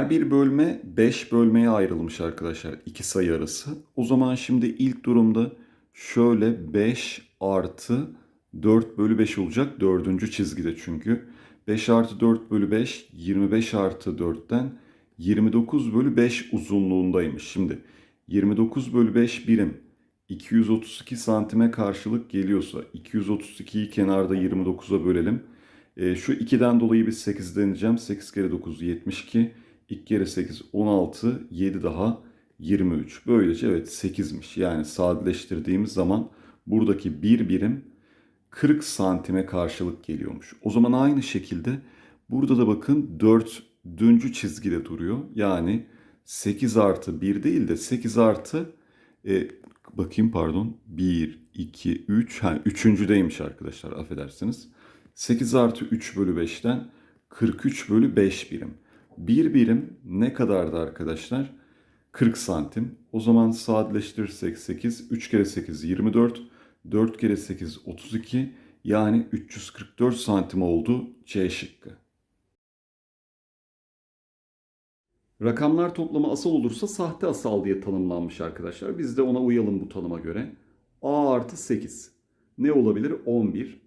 Her bir bölme 5 bölmeye ayrılmış arkadaşlar. iki sayı arası. O zaman şimdi ilk durumda şöyle 5 artı 4 bölü 5 olacak. Dördüncü çizgide çünkü. 5 artı 4 bölü 5 25 artı 4'ten 29 bölü 5 uzunluğundaymış. Şimdi 29 bölü 5 birim 232 santime karşılık geliyorsa 232'yi kenarda 29'a bölelim. Ee, şu 2'den dolayı bir 8 deneyeceğim. 8 kere 9 72. 2 kere 8 16, 7 daha 23. Böylece evet 8'miş. Yani sadeleştirdiğimiz zaman buradaki bir birim 40 santime karşılık geliyormuş. O zaman aynı şekilde burada da bakın 4. çizgide duruyor. Yani 8 artı 1 değil de 8 artı e, bakayım pardon 1, 2, 3 yani üçüncüdeymiş arkadaşlar affedersiniz. 8 artı 3 bölü 5'ten 43 bölü 5 birim. Bir birim ne kadardı arkadaşlar? 40 santim. O zaman sadeleştirirsek 8, 3 kere 8 24, 4 kere 8 32 yani 344 santim oldu C şıkkı. Rakamlar toplamı asal olursa sahte asal diye tanımlanmış arkadaşlar. Biz de ona uyalım bu tanıma göre. A artı 8 ne olabilir? 11,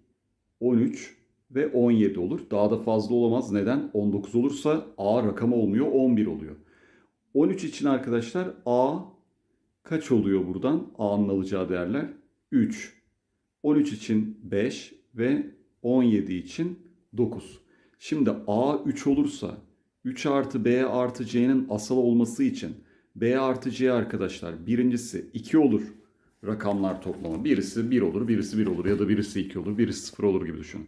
13, ve 17 olur. Daha da fazla olamaz. Neden? 19 olursa A rakama olmuyor 11 oluyor. 13 için arkadaşlar A kaç oluyor buradan? A'nın alacağı değerler 3. 13 için 5 ve 17 için 9. Şimdi A 3 olursa 3 artı B artı C'nin asal olması için B artı C arkadaşlar birincisi 2 olur rakamlar toplamı. Birisi 1 olur, birisi 1 olur ya da birisi 2 olur, birisi 0 olur gibi düşünün.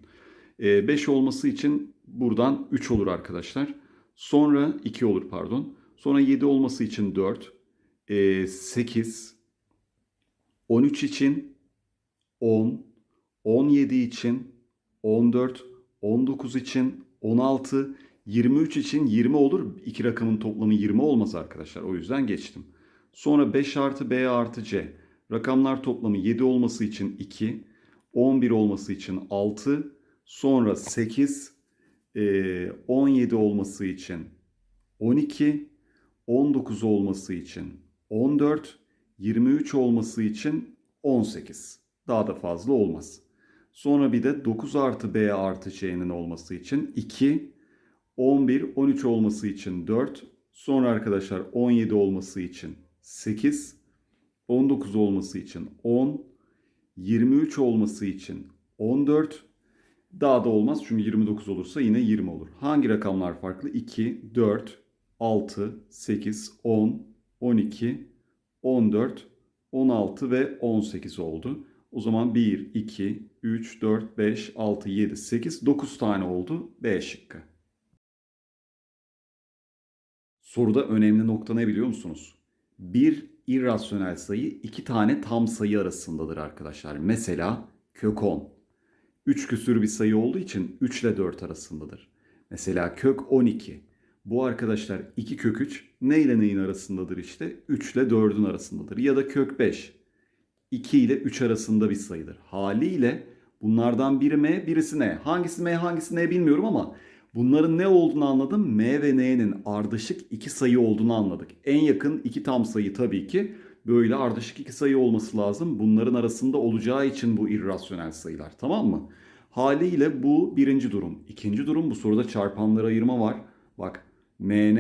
5 ee, olması için buradan 3 olur arkadaşlar. Sonra 2 olur pardon. Sonra 7 olması için 4. 8. 13 için 10. 17 için 14. 19 için 16. 23 için 20 olur. İki rakamın toplamı 20 olmaz arkadaşlar. O yüzden geçtim. Sonra 5 artı B artı C. Rakamlar toplamı 7 olması için 2. 11 olması için 6. Sonra 8, 17 e, olması için 12, 19 olması için 14, 23 olması için 18. Daha da fazla olmaz. Sonra bir de 9 artı B artı C'nin olması için 2, 11, 13 olması için 4. Sonra arkadaşlar 17 olması için 8, 19 olması için 10, 23 olması için 14, daha da olmaz çünkü 29 olursa yine 20 olur. Hangi rakamlar farklı? 2, 4, 6, 8, 10, 12, 14, 16 ve 18 oldu. O zaman 1, 2, 3, 4, 5, 6, 7, 8, 9 tane oldu. B şıkkı. Soruda önemli nokta ne biliyor musunuz? Bir irrasyonel sayı iki tane tam sayı arasındadır arkadaşlar. Mesela kök 10. 3 küsür bir sayı olduğu için 3 ile 4 arasındadır. Mesela kök 12. Bu arkadaşlar 2 kök 3 ne ile neyin arasındadır işte? 3 ile 4'ün arasındadır. Ya da kök 5. 2 ile 3 arasında bir sayıdır. Haliyle bunlardan biri m birisi n. Hangisi m hangisi n bilmiyorum ama bunların ne olduğunu anladım. m ve n'nin ardışık iki sayı olduğunu anladık. En yakın iki tam sayı tabii ki böyle ardışık iki sayı olması lazım. Bunların arasında olacağı için bu irrasyonel sayılar. Tamam mı? Haliyle bu birinci durum. İkinci durum bu soruda çarpanları ayırma var. Bak mn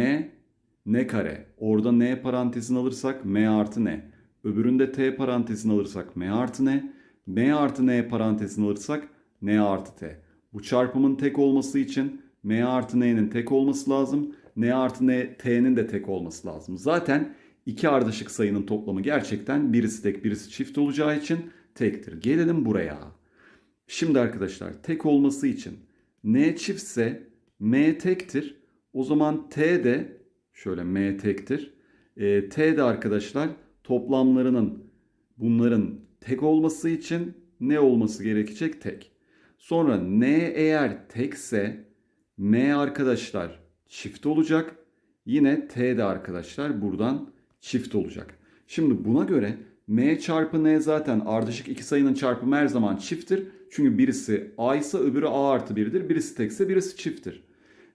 n kare. Orada n parantezini alırsak m artı n. Öbüründe t parantezini alırsak m artı n. m artı n parantezini alırsak n artı t. Bu çarpımın tek olması için m artı n'nin tek olması lazım. n artı n t'nin de tek olması lazım. Zaten İki ardışık sayının toplamı gerçekten birisi tek birisi çift olacağı için tektir. Gelelim buraya. Şimdi arkadaşlar tek olması için n çiftse m tektir. O zaman t de şöyle m tektir. E, t de arkadaşlar toplamlarının bunların tek olması için ne olması gerekecek? Tek. Sonra n eğer tekse m arkadaşlar çift olacak. Yine t de arkadaşlar buradan çift olacak. Şimdi buna göre m çarpı n zaten ardışık iki sayının çarpımı her zaman çifttir. Çünkü birisi a ise öbürü a artı birdir, Birisi tekse birisi çifttir.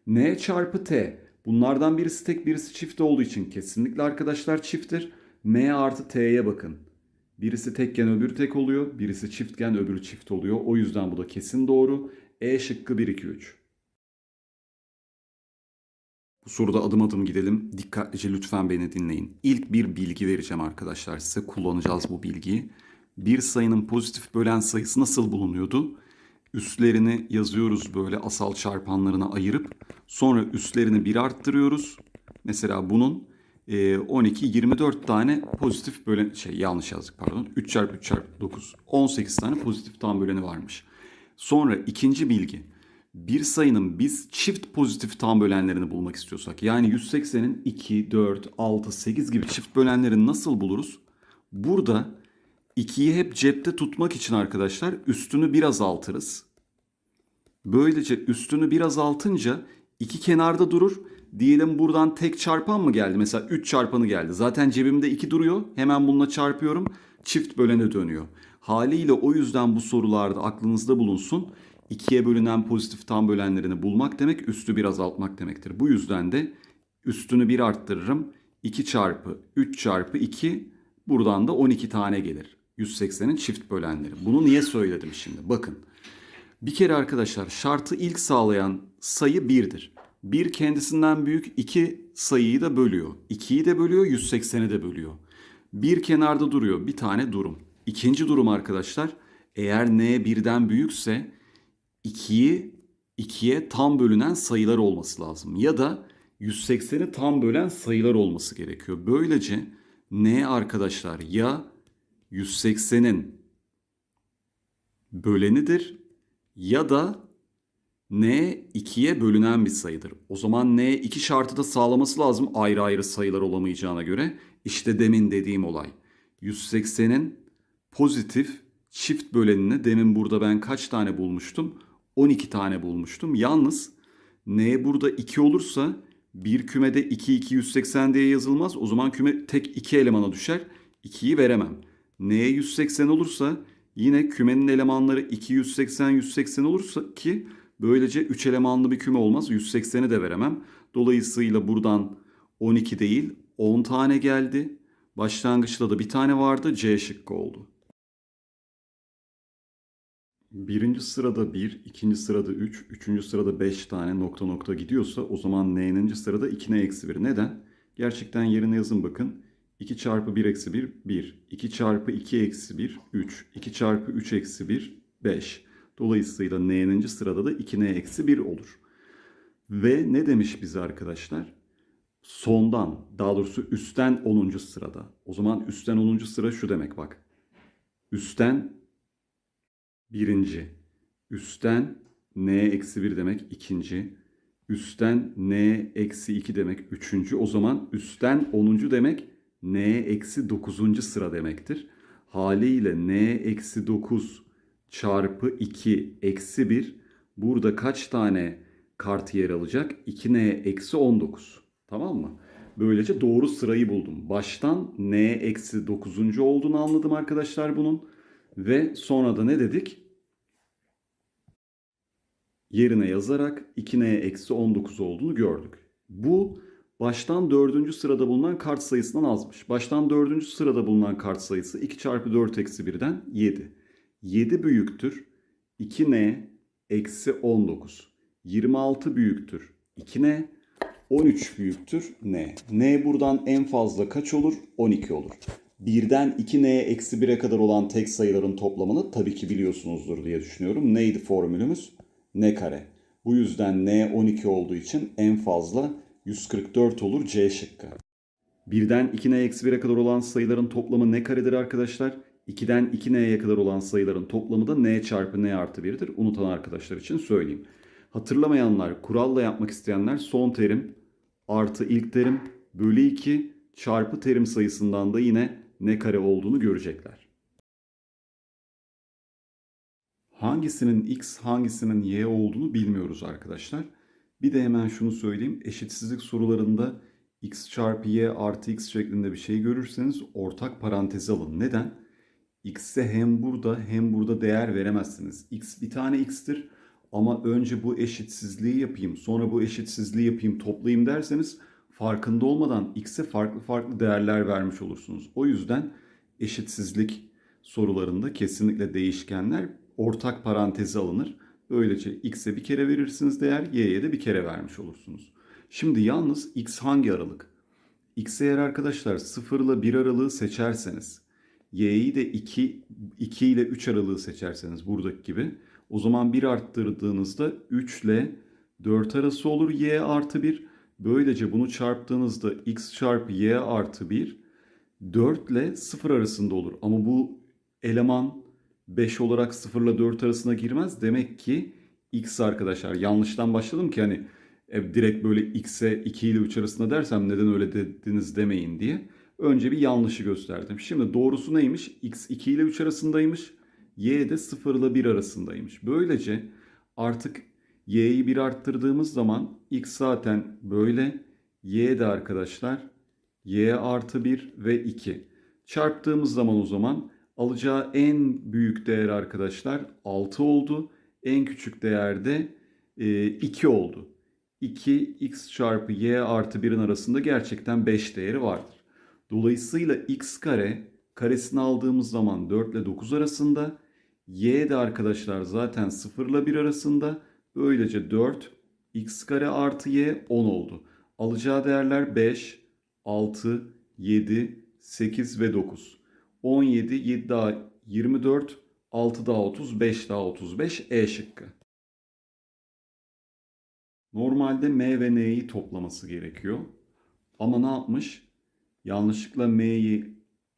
n çarpı t bunlardan birisi tek birisi çift olduğu için kesinlikle arkadaşlar çifttir. m artı t'ye bakın. Birisi tekken öbürü tek oluyor. Birisi çiftken öbürü çift oluyor. O yüzden bu da kesin doğru. E şıkkı 1, 2, 3. Bu soruda adım adım gidelim. Dikkatlice lütfen beni dinleyin. İlk bir bilgi vereceğim arkadaşlar size. Kullanacağız bu bilgiyi. Bir sayının pozitif bölen sayısı nasıl bulunuyordu? Üstlerini yazıyoruz böyle asal çarpanlarına ayırıp sonra üstlerini bir arttırıyoruz. Mesela bunun 12 e, 24 tane pozitif bölen şey yanlış yazdık pardon. 3 çarpı 3 çarpı 9 18 tane pozitif tam böleni varmış. Sonra ikinci bilgi bir sayının biz çift pozitif tam bölenlerini bulmak istiyorsak yani 180'in 2, 4, 6, 8 gibi çift bölenlerini nasıl buluruz? Burada 2'yi hep cepte tutmak için arkadaşlar üstünü bir azaltırız. Böylece üstünü bir azaltınca 2 kenarda durur. Diyelim buradan tek çarpan mı geldi? Mesela 3 çarpanı geldi. Zaten cebimde 2 duruyor. Hemen bununla çarpıyorum. Çift bölene dönüyor. Haliyle o yüzden bu sorularda aklınızda bulunsun ikiye bölünen pozitif tam bölenlerini bulmak demek üstü bir azaltmak demektir. Bu yüzden de üstünü bir arttırırım. 2 çarpı 3 çarpı 2 buradan da 12 tane gelir. 180'in çift bölenleri. Bunu niye söyledim şimdi? Bakın. Bir kere arkadaşlar şartı ilk sağlayan sayı 1'dir. 1 kendisinden büyük 2 sayıyı da bölüyor. 2'yi de bölüyor, 180'i de bölüyor. Bir kenarda duruyor, bir tane durum. İkinci durum arkadaşlar, eğer n birden büyükse 2'yi 2'ye tam bölünen sayılar olması lazım. Ya da 180'i tam bölen sayılar olması gerekiyor. Böylece n arkadaşlar ya 180'in bölenidir ya da n 2'ye bölünen bir sayıdır. O zaman n 2 şartı da sağlaması lazım ayrı ayrı sayılar olamayacağına göre. İşte demin dediğim olay. 180'in pozitif çift bölenini demin burada ben kaç tane bulmuştum? 12 tane bulmuştum. Yalnız N burada 2 olursa bir kümede 2 2 180 diye yazılmaz. O zaman küme tek 2 elemana düşer. 2'yi veremem. N 180 olursa yine kümenin elemanları 2 180 180 olursa ki böylece 3 elemanlı bir küme olmaz. 180'i de veremem. Dolayısıyla buradan 12 değil 10 tane geldi. Başlangıçta da bir tane vardı. C şıkkı oldu birinci sırada 1, bir, ikinci sırada 3, üç, üçüncü sırada 5 tane nokta nokta gidiyorsa o zaman ninci sırada 2 n eksi 1. Neden? Gerçekten yerine yazın bakın. 2 çarpı 1 eksi 1, 1. 2 çarpı 2 eksi 1, 3. 2 çarpı 3 eksi 1, 5. Dolayısıyla n'ninci sırada da 2n eksi 1 olur. Ve ne demiş bize arkadaşlar? Sondan, daha doğrusu üstten 10. sırada. O zaman üstten 10. sıra şu demek bak. Üstten birinci. Üstten n eksi 1 demek ikinci. Üstten n eksi 2 demek üçüncü. O zaman üstten onuncu demek n eksi dokuzuncu sıra demektir. Haliyle n eksi 9 çarpı 2 eksi 1 burada kaç tane kart yer alacak? 2n eksi 19. Tamam mı? Böylece doğru sırayı buldum. Baştan n eksi 9. olduğunu anladım arkadaşlar bunun ve sonra da ne dedik? Yerine yazarak 2n'ye eksi 19 olduğunu gördük. Bu baştan 4. sırada bulunan kart sayısından azmış. Baştan 4. sırada bulunan kart sayısı 2 çarpı 4 eksi 1'den 7. 7 büyüktür 2n eksi 19. 26 büyüktür 2n 13 büyüktür n. n buradan en fazla kaç olur? 12 olur. 1'den 2n'ye eksi 1'e kadar olan tek sayıların toplamını tabii ki biliyorsunuzdur diye düşünüyorum. Neydi formülümüz? n kare. Bu yüzden n 12 olduğu için en fazla 144 olur c şıkkı. 1'den 2n'ye eksi 1'e kadar olan sayıların toplamı n karedir arkadaşlar? 2'den 2n'ye kadar olan sayıların toplamı da n çarpı n artı 1'dir. Unutan arkadaşlar için söyleyeyim. Hatırlamayanlar, kuralla yapmak isteyenler son terim artı ilk terim bölü 2 çarpı terim sayısından da yine ne kare olduğunu görecekler. Hangisinin x hangisinin y olduğunu bilmiyoruz arkadaşlar. Bir de hemen şunu söyleyeyim. Eşitsizlik sorularında x çarpı y artı x şeklinde bir şey görürseniz ortak parantezi alın. Neden? X'e hem burada hem burada değer veremezsiniz. X bir tane x'tir ama önce bu eşitsizliği yapayım sonra bu eşitsizliği yapayım toplayayım derseniz farkında olmadan x'e farklı farklı değerler vermiş olursunuz. O yüzden eşitsizlik sorularında kesinlikle değişkenler ortak parantezi alınır. Böylece x'e bir kere verirsiniz değer, y'ye de bir kere vermiş olursunuz. Şimdi yalnız x hangi aralık? X eğer arkadaşlar 0 ile 1 aralığı seçerseniz, y'yi de 2, 2 ile 3 aralığı seçerseniz buradaki gibi o zaman 1 arttırdığınızda 3 ile 4 arası olur y artı 1. Böylece bunu çarptığınızda x çarpı y artı 1 4 ile 0 arasında olur. Ama bu eleman 5 olarak 0 ile 4 arasına girmez. Demek ki x arkadaşlar yanlıştan başladım ki hani e, direkt böyle x'e 2 ile 3 arasında dersem neden öyle dediniz demeyin diye. Önce bir yanlışı gösterdim. Şimdi doğrusu neymiş? x 2 ile 3 arasındaymış. y de 0 ile 1 arasındaymış. Böylece artık y'yi 1 arttırdığımız zaman x zaten böyle. y de arkadaşlar y artı 1 ve 2. Çarptığımız zaman o zaman alacağı en büyük değer arkadaşlar 6 oldu. En küçük değer de 2 e, oldu. 2 x çarpı y artı 1'in arasında gerçekten 5 değeri vardır. Dolayısıyla x kare karesini aldığımız zaman 4 ile 9 arasında. Y de arkadaşlar zaten 0 ile 1 arasında. Böylece 4 x kare artı y 10 oldu. Alacağı değerler 5, 6, 7, 8 ve 9. 17, 7 daha 24, 6 daha 30, 5 daha 35 E şıkkı. Normalde M ve N'yi toplaması gerekiyor. Ama ne yapmış? Yanlışlıkla M'yi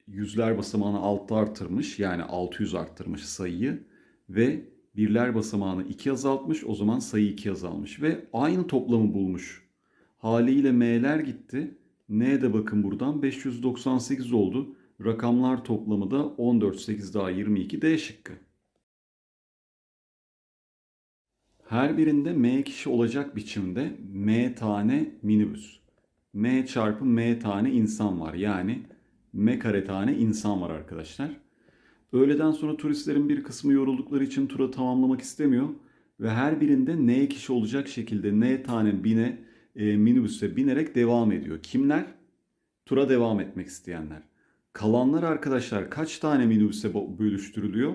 yüzler basamağına 6 artırmış Yani 600 arttırmış sayıyı. Ve birler basamağını 2 azaltmış. O zaman sayı 2 azalmış ve aynı toplamı bulmuş. Haliyle m'ler gitti. N de bakın buradan 598 oldu. Rakamlar toplamı da 14, 8 daha 22 D şıkkı. Her birinde m kişi olacak biçimde m tane minibüs, m çarpı m tane insan var. Yani m kare tane insan var arkadaşlar. Öğleden sonra turistlerin bir kısmı yoruldukları için tura tamamlamak istemiyor ve her birinde neye kişi olacak şekilde ne tane bine e, minibüse binerek devam ediyor. Kimler? Tura devam etmek isteyenler. Kalanlar arkadaşlar kaç tane minibüse bölüştürülüyor?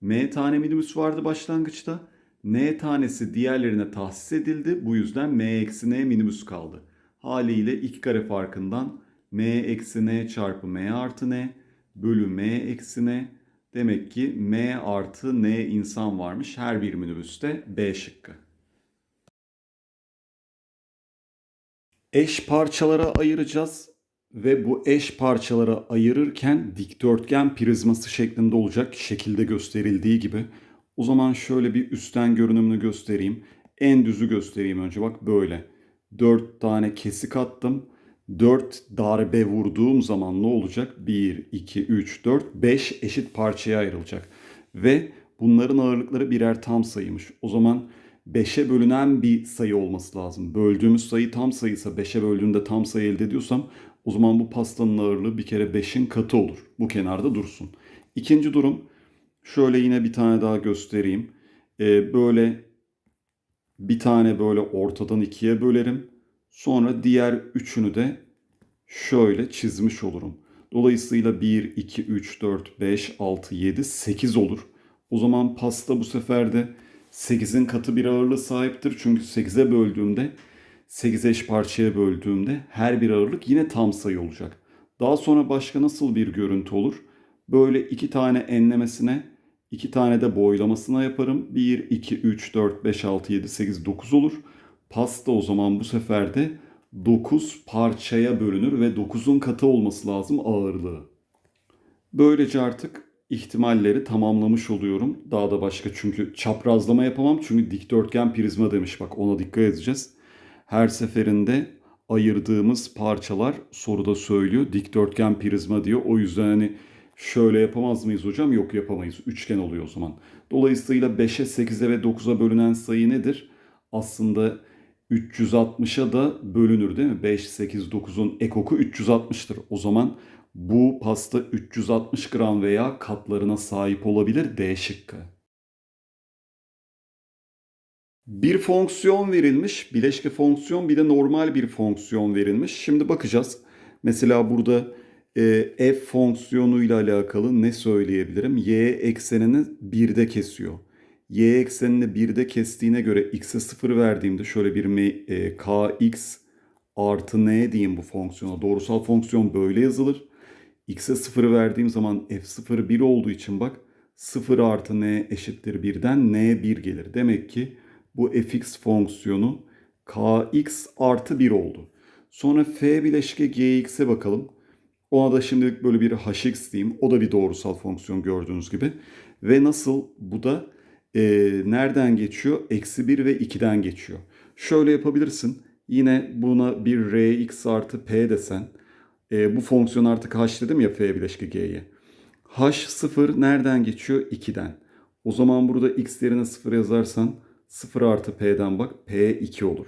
M tane minibüs vardı başlangıçta. N tanesi diğerlerine tahsis edildi. Bu yüzden M eksi N minibüs kaldı. Haliyle iki kare farkından M eksi N çarpı M artı N bölü M eksi N Demek ki M artı N insan varmış her bir minibüste B şıkkı. Eş parçalara ayıracağız ve bu eş parçalara ayırırken dikdörtgen prizması şeklinde olacak şekilde gösterildiği gibi. O zaman şöyle bir üstten görünümünü göstereyim. En düzü göstereyim önce bak böyle. 4 tane kesik attım. 4 darbe vurduğum zaman ne olacak? 1, 2, 3, 4, 5 eşit parçaya ayrılacak. Ve bunların ağırlıkları birer tam sayıymış. O zaman 5'e bölünen bir sayı olması lazım. Böldüğümüz sayı tam sayıysa 5'e böldüğümde tam sayı elde ediyorsam o zaman bu pastanın ağırlığı bir kere 5'in katı olur. Bu kenarda dursun. İkinci durum şöyle yine bir tane daha göstereyim. Ee, böyle bir tane böyle ortadan ikiye bölerim. Sonra diğer üçünü de şöyle çizmiş olurum. Dolayısıyla 1, 2, 3, 4, 5, 6, 7, 8 olur. O zaman pasta bu sefer de 8'in katı bir ağırlığı sahiptir. Çünkü 8'e böldüğümde 8 eş parçaya böldüğümde her bir ağırlık yine tam sayı olacak. Daha sonra başka nasıl bir görüntü olur? Böyle iki tane enlemesine, iki tane de boylamasına yaparım. 1, 2, 3, 4, 5, 6, 7, 8, 9 olur. Pasta o zaman bu sefer de 9 parçaya bölünür ve 9'un katı olması lazım ağırlığı. Böylece artık ihtimalleri tamamlamış oluyorum. Daha da başka çünkü çaprazlama yapamam. Çünkü dikdörtgen prizma demiş bak ona dikkat edeceğiz. Her seferinde ayırdığımız parçalar soruda söylüyor. Dikdörtgen prizma diyor. O yüzden hani şöyle yapamaz mıyız hocam? Yok yapamayız. Üçgen oluyor o zaman. Dolayısıyla 5'e 8'e ve 9'a bölünen sayı nedir? Aslında 360'a da bölünür değil mi? 5, 8, 9'un ekoku 360'tır. O zaman bu pasta 360 gram veya katlarına sahip olabilir D şıkkı. Bir fonksiyon verilmiş. Bileşke fonksiyon bir de normal bir fonksiyon verilmiş. Şimdi bakacağız. Mesela burada e, f fonksiyonuyla alakalı ne söyleyebilirim? Y eksenini 1'de kesiyor y eksenini 1'de kestiğine göre x'e 0 verdiğimde şöyle bir e, kx artı n diyeyim bu fonksiyona. Doğrusal fonksiyon böyle yazılır. x'e 0 verdiğim zaman f0 1 olduğu için bak 0 artı n eşittir 1'den n 1 gelir. Demek ki bu fx fonksiyonu kx artı 1 oldu. Sonra f bileşke gx'e bakalım. Ona da şimdilik böyle bir hx diyeyim. O da bir doğrusal fonksiyon gördüğünüz gibi. Ve nasıl bu da e, nereden geçiyor? Eksi 1 ve 2'den geçiyor. Şöyle yapabilirsin. Yine buna bir rx artı p desen. E, bu fonksiyon artık h dedim ya f bileşki g'ye. h 0 nereden geçiyor? 2'den. O zaman burada x yerine 0 yazarsan 0 artı p'den bak p 2 olur.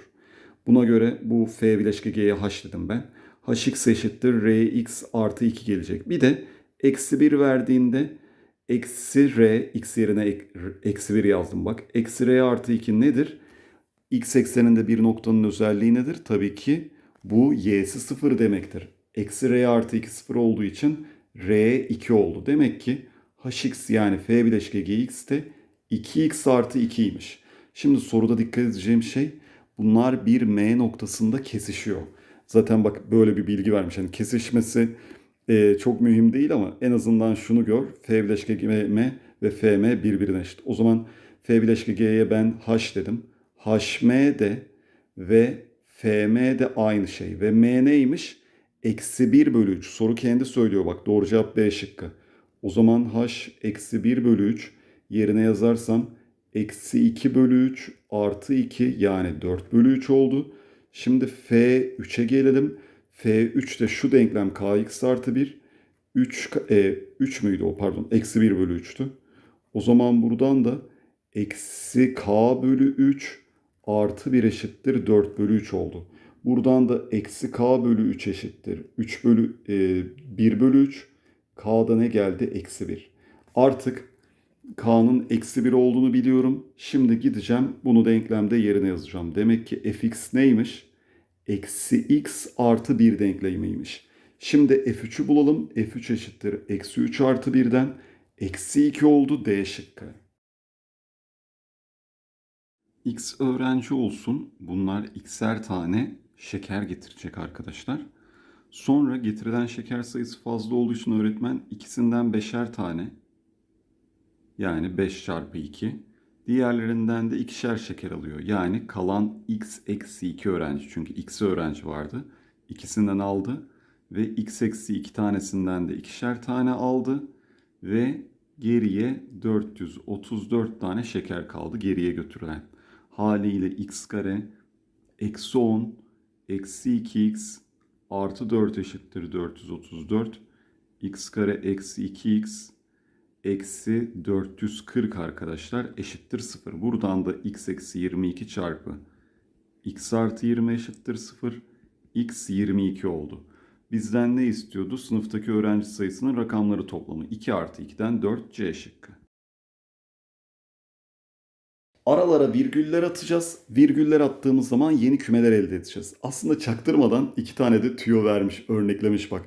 Buna göre bu f bileşki g'ye h dedim ben. hx eşittir rx artı 2 gelecek. Bir de eksi 1 verdiğinde eksi r x yerine ek, eksi 1 yazdım bak. Eksi r artı 2 nedir? X ekseninde bir noktanın özelliği nedir? Tabii ki bu y'si 0 demektir. Eksi r artı 2 0 olduğu için r 2 oldu. Demek ki hx yani f bileşke gx de 2x artı 2'ymiş. Şimdi soruda dikkat edeceğim şey bunlar bir m noktasında kesişiyor. Zaten bak böyle bir bilgi vermiş. Yani kesişmesi e, çok mühim değil ama en azından şunu gör. F bileşke GM ve FM birbirine eşit. O zaman F bileşke G'ye ben H dedim. HM de ve FM de aynı şey. Ve M neymiş? Eksi 1 bölü 3. Soru kendi söylüyor bak. Doğru cevap B şıkkı. O zaman H eksi 1 bölü 3 yerine yazarsam eksi 2 bölü 3 artı 2 yani 4 bölü 3 oldu. Şimdi F 3'e gelelim. F3 şu denklem kx artı 1. 3, e, 3 müydü o pardon eksi 1 bölü 3'tü. O zaman buradan da eksi k bölü 3 artı 1 eşittir 4 bölü 3 oldu. Buradan da eksi k bölü 3 eşittir. 3 bölü e, 1 bölü 3. K'da ne geldi? Eksi 1. Artık k'nın eksi 1 olduğunu biliyorum. Şimdi gideceğim bunu denklemde yerine yazacağım. Demek ki fx neymiş? eksi x artı 1 denklemiymiş. Şimdi f3'ü bulalım. f3 eşittir eksi 3 artı 1'den. Eksi 2 oldu D şıkkı. X öğrenci olsun. Bunlar x'er tane şeker getirecek arkadaşlar. Sonra getirilen şeker sayısı fazla olduğu için öğretmen ikisinden beşer tane yani 5 çarpı 2 Diğerlerinden de ikişer şeker alıyor. Yani kalan x eksi 2 öğrenci. Çünkü x öğrenci vardı. İkisinden aldı. Ve x eksi 2 tanesinden de ikişer tane aldı. Ve geriye 434 tane şeker kaldı geriye götürülen. Haliyle x kare eksi 10 eksi 2x artı 4 eşittir 434. x kare eksi 2x eksi 440 arkadaşlar eşittir 0. Buradan da x eksi 22 çarpı x artı 20 eşittir 0. x 22 oldu. Bizden ne istiyordu? Sınıftaki öğrenci sayısının rakamları toplamı. 2 artı 2'den 4 c şıkkı. Aralara virgüller atacağız. Virgüller attığımız zaman yeni kümeler elde edeceğiz. Aslında çaktırmadan iki tane de tüyo vermiş, örneklemiş bak.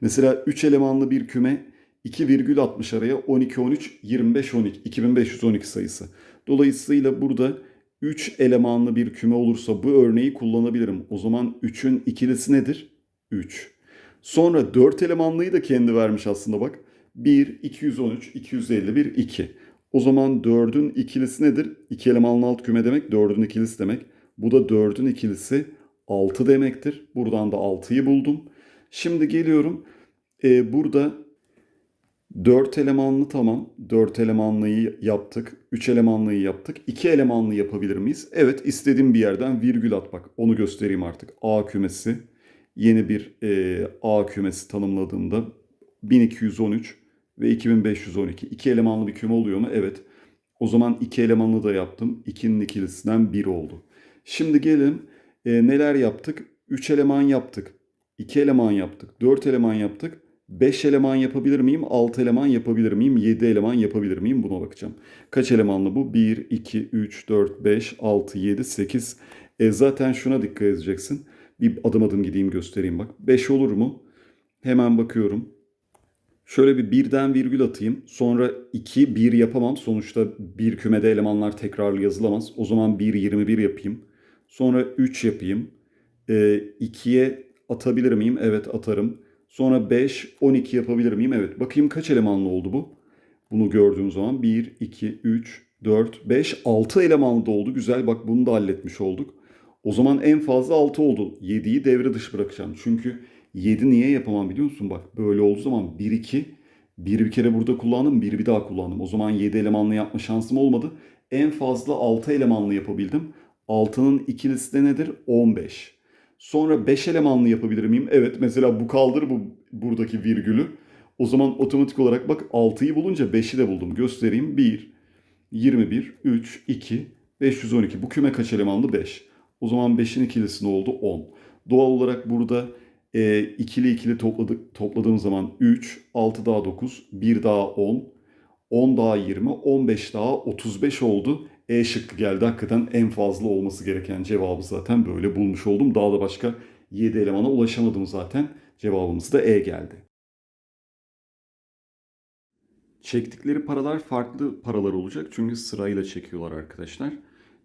Mesela 3 elemanlı bir küme 2,60 araya 12, 13, 25, 12, 2512 sayısı. Dolayısıyla burada 3 elemanlı bir küme olursa bu örneği kullanabilirim. O zaman 3'ün ikilisi nedir? 3. Sonra 4 elemanlıyı da kendi vermiş aslında bak. 1, 213, 251, 2. O zaman 4'ün ikilisi nedir? 2 elemanlı alt küme demek 4'ün ikilisi demek. Bu da 4'ün ikilisi 6 demektir. Buradan da 6'yı buldum. Şimdi geliyorum. E, burada 4 elemanlı tamam. 4 elemanlıyı yaptık. 3 elemanlıyı yaptık. 2 elemanlı yapabilir miyiz? Evet istediğim bir yerden virgül at bak. Onu göstereyim artık. A kümesi. Yeni bir e, A kümesi tanımladığımda 1213 ve 2512. 2 elemanlı bir küme oluyor mu? Evet. O zaman 2 elemanlı da yaptım. 2'nin ikilisinden 1 oldu. Şimdi gelin e, neler yaptık? 3 eleman yaptık. 2 eleman yaptık. 4 eleman yaptık. 5 eleman yapabilir miyim? 6 eleman yapabilir miyim? 7 eleman yapabilir miyim? Buna bakacağım. Kaç elemanlı bu? 1, 2, 3, 4, 5, 6, 7, 8. E zaten şuna dikkat edeceksin. Bir adım adım gideyim göstereyim bak. 5 olur mu? Hemen bakıyorum. Şöyle bir birden virgül atayım. Sonra 2, 1 yapamam. Sonuçta bir kümede elemanlar tekrarlı yazılamaz. O zaman 1, 21 yapayım. Sonra 3 yapayım. E, 2'ye atabilir miyim? Evet atarım. Sonra 5, 12 yapabilir miyim? Evet. Bakayım kaç elemanlı oldu bu? Bunu gördüğüm zaman 1, 2, 3, 4, 5, 6 elemanlı da oldu. Güzel bak bunu da halletmiş olduk. O zaman en fazla 6 oldu. 7'yi devre dışı bırakacağım. Çünkü 7 niye yapamam biliyor musun? Bak böyle olduğu zaman 1, 2, 1 bir kere burada kullandım, 1 bir daha kullandım. O zaman 7 elemanlı yapma şansım olmadı. En fazla 6 elemanlı yapabildim. 6'nın ikilisi de nedir? 15. Sonra 5 elemanlı yapabilir miyim? Evet mesela bu kaldır bu buradaki virgülü. O zaman otomatik olarak bak 6'yı bulunca 5'i de buldum. Göstereyim. 1, 21, 3, 2, 512. Bu küme kaç elemanlı? 5. O zaman 5'in ikilisi ne oldu? 10. Doğal olarak burada e, ikili ikili topladık, topladığım zaman 3, 6 daha 9, 1 daha 10, 10 daha 20, 15 daha 35 oldu. E şıkkı geldi. Hakikaten en fazla olması gereken cevabı zaten böyle bulmuş oldum. Daha da başka 7 elemana ulaşamadım zaten. Cevabımız da E geldi. Çektikleri paralar farklı paralar olacak çünkü sırayla çekiyorlar arkadaşlar.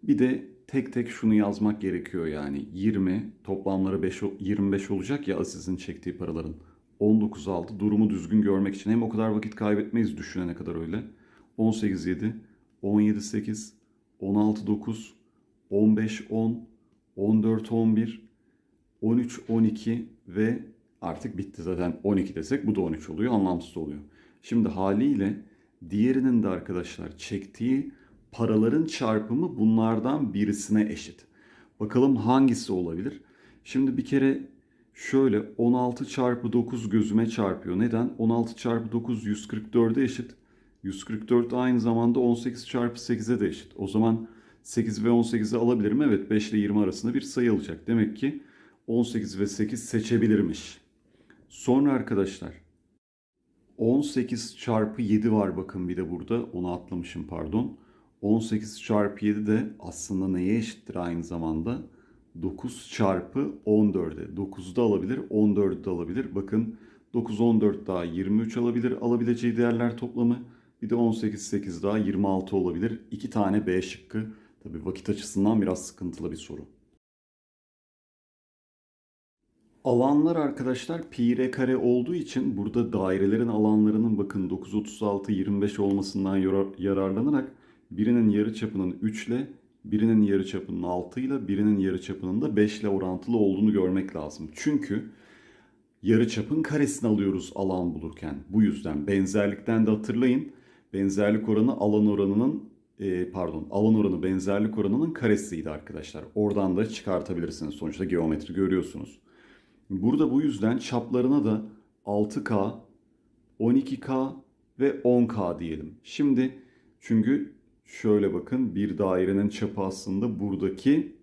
Bir de tek tek şunu yazmak gerekiyor yani 20 toplamları 5, 25 olacak ya Aziz'in çektiği paraların. 19 aldı durumu düzgün görmek için hem o kadar vakit kaybetmeyiz düşünene kadar öyle. 18 7, 17 8, 16-9, 15-10, 14-11, 13-12 ve artık bitti zaten 12 desek bu da 13 oluyor anlamsız oluyor. Şimdi haliyle diğerinin de arkadaşlar çektiği paraların çarpımı bunlardan birisine eşit. Bakalım hangisi olabilir? Şimdi bir kere şöyle 16 çarpı 9 gözüme çarpıyor. Neden? 16 çarpı 9 144'e eşit. 144 aynı zamanda 18 çarpı 8'e de eşit. O zaman 8 ve 18'i alabilirim. Evet 5 ile 20 arasında bir sayı alacak. Demek ki 18 ve 8 seçebilirmiş. Sonra arkadaşlar 18 çarpı 7 var bakın bir de burada. Onu atlamışım pardon. 18 çarpı 7 de aslında neye eşittir aynı zamanda? 9 çarpı 14'e. 9'u da alabilir, 14'ü de alabilir. Bakın 9, 14 daha 23 alabilir. Alabileceği değerler toplamı bir de 18 8 daha 26 olabilir. 2 tane B şıkkı. Tabi vakit açısından biraz sıkıntılı bir soru. Alanlar arkadaşlar pi r kare olduğu için burada dairelerin alanlarının bakın 9 36 25 olmasından yararlanarak birinin yarı çapının 3 ile birinin yarı çapının 6 ile birinin yarı çapının da 5 ile orantılı olduğunu görmek lazım. Çünkü yarı çapın karesini alıyoruz alan bulurken. Bu yüzden benzerlikten de hatırlayın benzerlik oranı alan oranının e, pardon alan oranı benzerlik oranının karesiydi arkadaşlar. Oradan da çıkartabilirsiniz. Sonuçta geometri görüyorsunuz. Burada bu yüzden çaplarına da 6K, 12K ve 10K diyelim. Şimdi çünkü şöyle bakın bir dairenin çapı aslında buradaki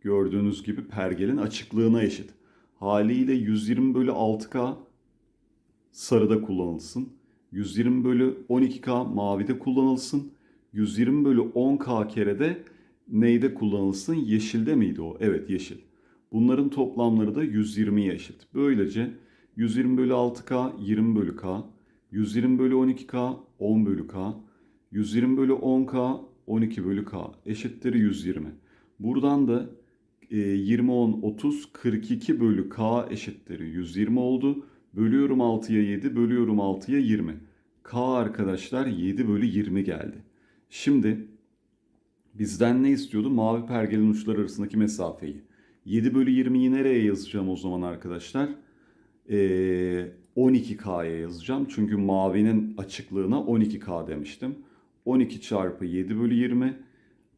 gördüğünüz gibi pergelin açıklığına eşit. Haliyle 120 bölü 6K sarıda kullanılsın. 120 bölü 12K mavide kullanılsın. 120 bölü 10K kere de neyde kullanılsın? Yeşilde miydi o? Evet yeşil. Bunların toplamları da 120 eşit. Böylece 120 bölü 6K 20 bölü K. 120 bölü 12K 10 bölü K. 120 bölü 10K 12 bölü K eşittir 120. Buradan da 20, 10, 30, 42 bölü K eşittir 120 oldu. Bölüyorum 6'ya 7, bölüyorum 6'ya 20. K arkadaşlar 7 bölü 20 geldi. Şimdi bizden ne istiyordu? Mavi pergelin uçları arasındaki mesafeyi. 7 bölü 20'yi nereye yazacağım o zaman arkadaşlar? Ee, 12K'ya yazacağım. Çünkü mavinin açıklığına 12K demiştim. 12 çarpı 7 bölü 20.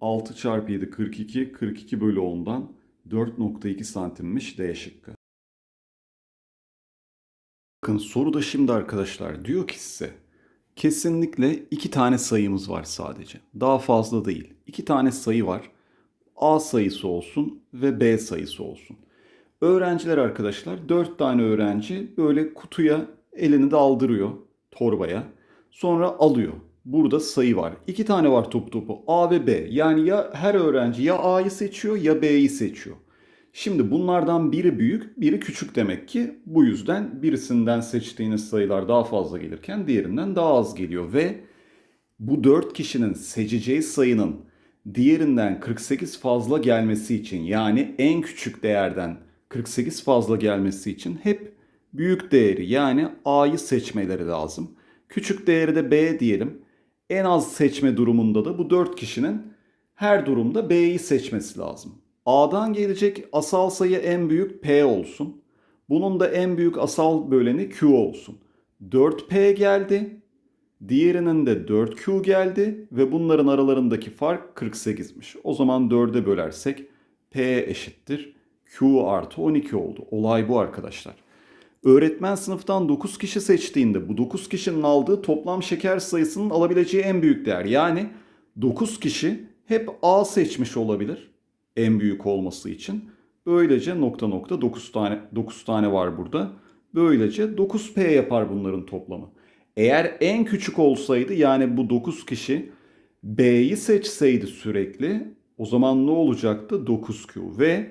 6 çarpı 7 42. 42 bölü 10'dan 4.2 santimmiş D şıkkı. Bakın soru da şimdi arkadaşlar diyor ki size kesinlikle iki tane sayımız var sadece. Daha fazla değil. İki tane sayı var. A sayısı olsun ve B sayısı olsun. Öğrenciler arkadaşlar dört tane öğrenci böyle kutuya elini daldırıyor torbaya. Sonra alıyor. Burada sayı var. İki tane var topu topu A ve B. Yani ya her öğrenci ya A'yı seçiyor ya B'yi seçiyor. Şimdi bunlardan biri büyük, biri küçük demek ki bu yüzden birisinden seçtiğiniz sayılar daha fazla gelirken diğerinden daha az geliyor ve bu 4 kişinin seçeceği sayının diğerinden 48 fazla gelmesi için yani en küçük değerden 48 fazla gelmesi için hep büyük değeri yani A'yı seçmeleri lazım. Küçük değeri de B diyelim. En az seçme durumunda da bu 4 kişinin her durumda B'yi seçmesi lazım. A'dan gelecek asal sayı en büyük P olsun. Bunun da en büyük asal böleni Q olsun. 4P geldi. Diğerinin de 4Q geldi ve bunların aralarındaki fark 48'miş. O zaman 4'e bölersek P eşittir. Q artı 12 oldu. Olay bu arkadaşlar. Öğretmen sınıftan 9 kişi seçtiğinde bu 9 kişinin aldığı toplam şeker sayısının alabileceği en büyük değer. Yani 9 kişi hep A seçmiş olabilir en büyük olması için. Böylece nokta nokta 9 tane 9 tane var burada. Böylece 9P yapar bunların toplamı. Eğer en küçük olsaydı yani bu 9 kişi B'yi seçseydi sürekli o zaman ne olacaktı? 9Q ve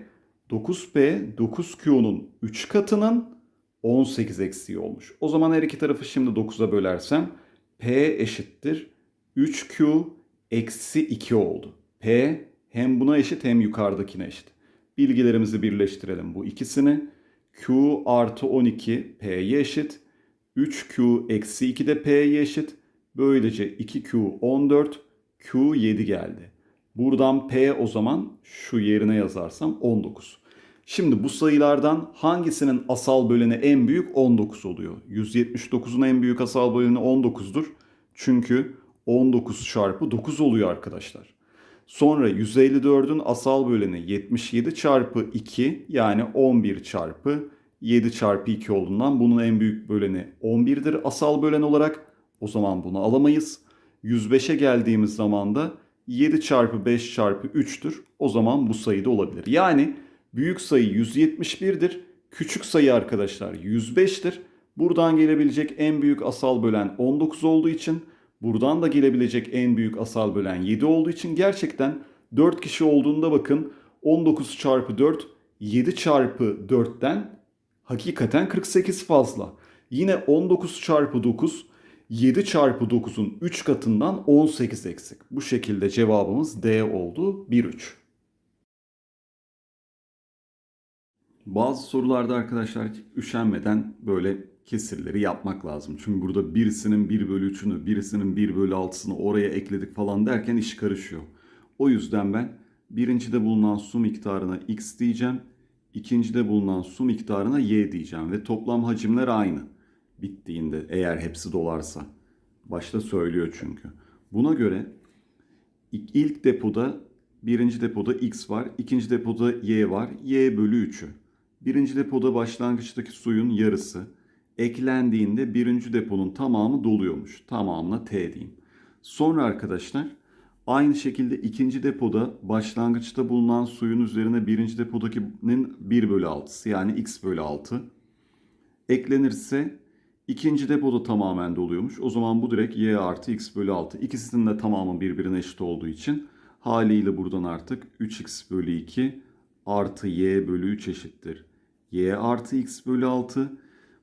9P 9Q'nun 3 katının 18 eksiği olmuş. O zaman her iki tarafı şimdi 9'a bölersem P eşittir 3Q eksi 2 oldu. P hem buna eşit hem yukarıdakine eşit. Bilgilerimizi birleştirelim bu ikisini. Q artı 12 P'ye eşit. 3Q eksi 2 de P'ye eşit. Böylece 2Q 14, Q 7 geldi. Buradan P o zaman şu yerine yazarsam 19. Şimdi bu sayılardan hangisinin asal böleni en büyük 19 oluyor? 179'un en büyük asal böleni 19'dur. Çünkü 19 çarpı 9 oluyor arkadaşlar. Sonra 154'ün asal böleni 77 çarpı 2 yani 11 çarpı 7 çarpı 2 olduğundan bunun en büyük böleni 11'dir asal bölen olarak. O zaman bunu alamayız. 105'e geldiğimiz zaman da 7 çarpı 5 çarpı 3'tür. O zaman bu sayıda olabilir. Yani büyük sayı 171'dir. Küçük sayı arkadaşlar 105'tir. Buradan gelebilecek en büyük asal bölen 19 olduğu için Buradan da gelebilecek en büyük asal bölen 7 olduğu için gerçekten 4 kişi olduğunda bakın 19 çarpı 4 7 çarpı 4'ten hakikaten 48 fazla. Yine 19 çarpı 9 7 çarpı 9'un 3 katından 18 eksik. Bu şekilde cevabımız D oldu 1-3. Bazı sorularda arkadaşlar üşenmeden böyle kesirleri yapmak lazım. Çünkü burada birisinin 1 bölü 3'ünü, birisinin 1 bölü 6'sını oraya ekledik falan derken iş karışıyor. O yüzden ben birincide bulunan su miktarına x diyeceğim. ikincide bulunan su miktarına y diyeceğim. Ve toplam hacimler aynı. Bittiğinde eğer hepsi dolarsa. Başta söylüyor çünkü. Buna göre ilk depoda birinci depoda x var. ikinci depoda y var. y bölü 3'ü. Birinci depoda başlangıçtaki suyun yarısı eklendiğinde birinci deponun tamamı doluyormuş. Tamamına T diyeyim. Sonra arkadaşlar aynı şekilde ikinci depoda başlangıçta bulunan suyun üzerine birinci depodakinin 1 bölü 6'sı yani x bölü 6 eklenirse ikinci depoda tamamen doluyormuş. O zaman bu direkt y artı x bölü 6. İkisinin de tamamı birbirine eşit olduğu için haliyle buradan artık 3x bölü 2 artı y bölü 3 eşittir. y artı x bölü 6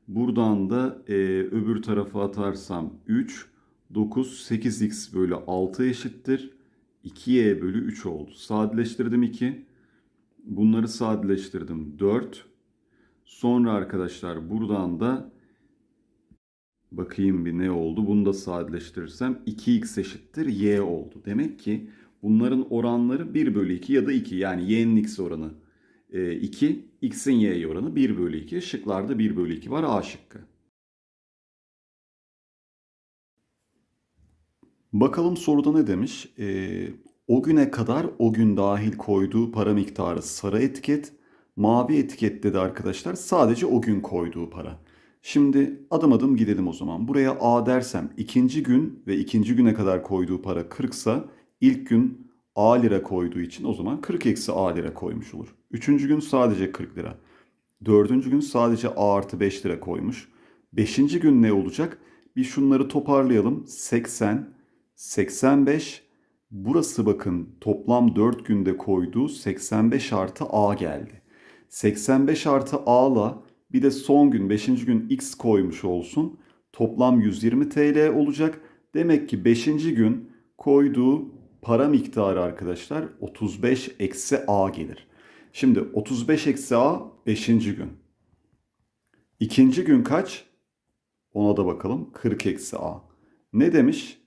Buradan da e, öbür tarafa atarsam 3, 9, 8x bölü 6 eşittir. 2y bölü 3 oldu. Sadeleştirdim 2. Bunları sadeleştirdim 4. Sonra arkadaşlar buradan da bakayım bir ne oldu. Bunu da sadeleştirirsem 2x eşittir y oldu. Demek ki bunların oranları 1 bölü 2 ya da 2 yani y'nin x oranı. 2, ee, x'in y'ye oranı 1 bölü 2. Şıklarda 1 bölü 2 var A şıkkı. Bakalım soruda ne demiş? E, o güne kadar o gün dahil koyduğu para miktarı sarı etiket, mavi etiket dedi arkadaşlar sadece o gün koyduğu para. Şimdi adım adım gidelim o zaman. Buraya A dersem ikinci gün ve ikinci güne kadar koyduğu para 40 ise ilk gün A lira koyduğu için o zaman 40 eksi A lira koymuş olur. Üçüncü gün sadece 40 lira. Dördüncü gün sadece A artı 5 lira koymuş. Beşinci gün ne olacak? Bir şunları toparlayalım. 80, 85, burası bakın toplam 4 günde koyduğu 85 artı A geldi. 85 artı A'la bir de son gün 5. gün X koymuş olsun. Toplam 120 TL olacak. Demek ki 5. gün koyduğu para miktarı arkadaşlar 35 eksi A gelir. Şimdi 35 eksi a 5. gün. İkinci gün kaç? Ona da bakalım. 40 eksi a. Ne demiş?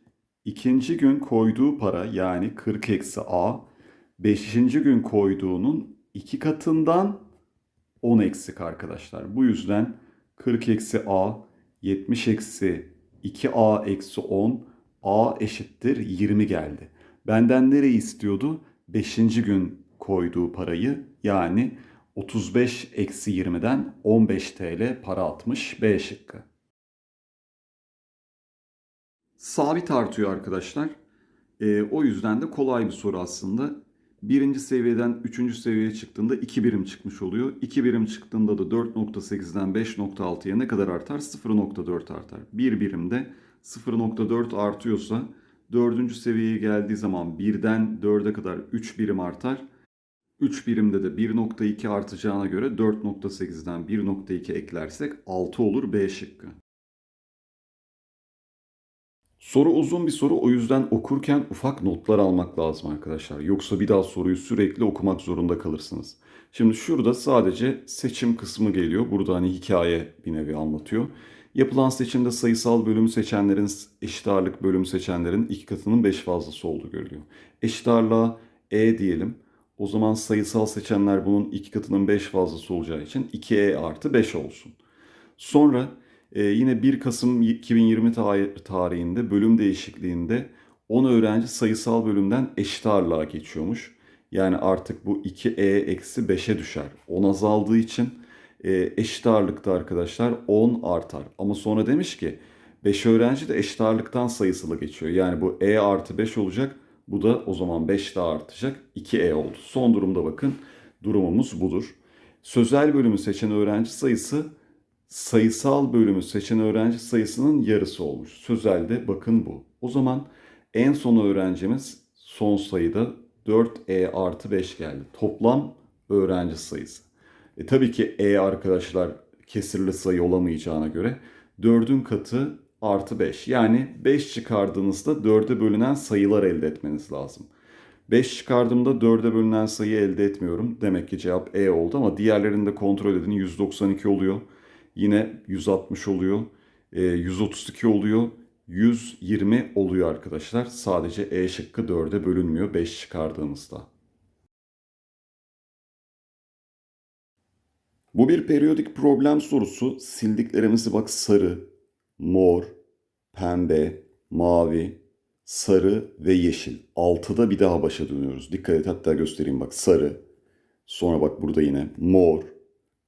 İkinci gün koyduğu para yani 40 eksi a 5. gün koyduğunun 2 katından 10 eksik arkadaşlar. Bu yüzden 40 eksi a 70 eksi 2a eksi 10 a eşittir 20 geldi. Benden nereyi istiyordu? 5. gün koyduğu parayı yani 35 eksi 20'den 15 TL para atmış B şıkkı. Sabit artıyor arkadaşlar. E, o yüzden de kolay bir soru aslında. Birinci seviyeden üçüncü seviyeye çıktığında 2 birim çıkmış oluyor. 2 birim çıktığında da 4.8'den 5.6'ya ne kadar artar? 0.4 artar. Bir birimde 0.4 artıyorsa dördüncü seviyeye geldiği zaman birden 4'e kadar 3 birim artar. 3 birimde de 1.2 artacağına göre 4.8'den 1.2 eklersek 6 olur B şıkkı. Soru uzun bir soru o yüzden okurken ufak notlar almak lazım arkadaşlar. Yoksa bir daha soruyu sürekli okumak zorunda kalırsınız. Şimdi şurada sadece seçim kısmı geliyor. Burada hani hikaye bir nevi anlatıyor. Yapılan seçimde sayısal bölümü seçenlerin eşit ağırlık bölümü seçenlerin iki katının 5 fazlası olduğu görülüyor. Eşit ağırlığa E diyelim. O zaman sayısal seçenler bunun 2 katının 5 fazlası olacağı için 2e artı 5 olsun. Sonra e, yine 1 Kasım 2020 tarihinde bölüm değişikliğinde 10 öğrenci sayısal bölümden eşit ağırlığa geçiyormuş. Yani artık bu 2e eksi 5'e düşer. 10 azaldığı için e, eşit ağırlıkta arkadaşlar 10 artar. Ama sonra demiş ki 5 öğrenci de eşit ağırlıktan sayısalı geçiyor. Yani bu e artı 5 olacak. Bu da o zaman 5 daha artacak. 2E oldu. Son durumda bakın durumumuz budur. Sözel bölümü seçen öğrenci sayısı sayısal bölümü seçen öğrenci sayısının yarısı olmuş. Sözelde bakın bu. O zaman en son öğrencimiz son sayıda 4E artı 5 geldi. Toplam öğrenci sayısı. E tabii ki E arkadaşlar kesirli sayı olamayacağına göre 4'ün katı artı 5. Yani 5 çıkardığınızda 4'e bölünen sayılar elde etmeniz lazım. 5 çıkardığımda 4'e bölünen sayı elde etmiyorum. Demek ki cevap E oldu ama diğerlerini de kontrol edin. 192 oluyor. Yine 160 oluyor. 132 e, oluyor. 120 oluyor arkadaşlar. Sadece E şıkkı 4'e bölünmüyor 5 çıkardığınızda. Bu bir periyodik problem sorusu. Sildiklerimizi bak sarı, mor, pembe, mavi, sarı ve yeşil. Altıda bir daha başa dönüyoruz. Dikkat et hatta göstereyim bak sarı. Sonra bak burada yine mor,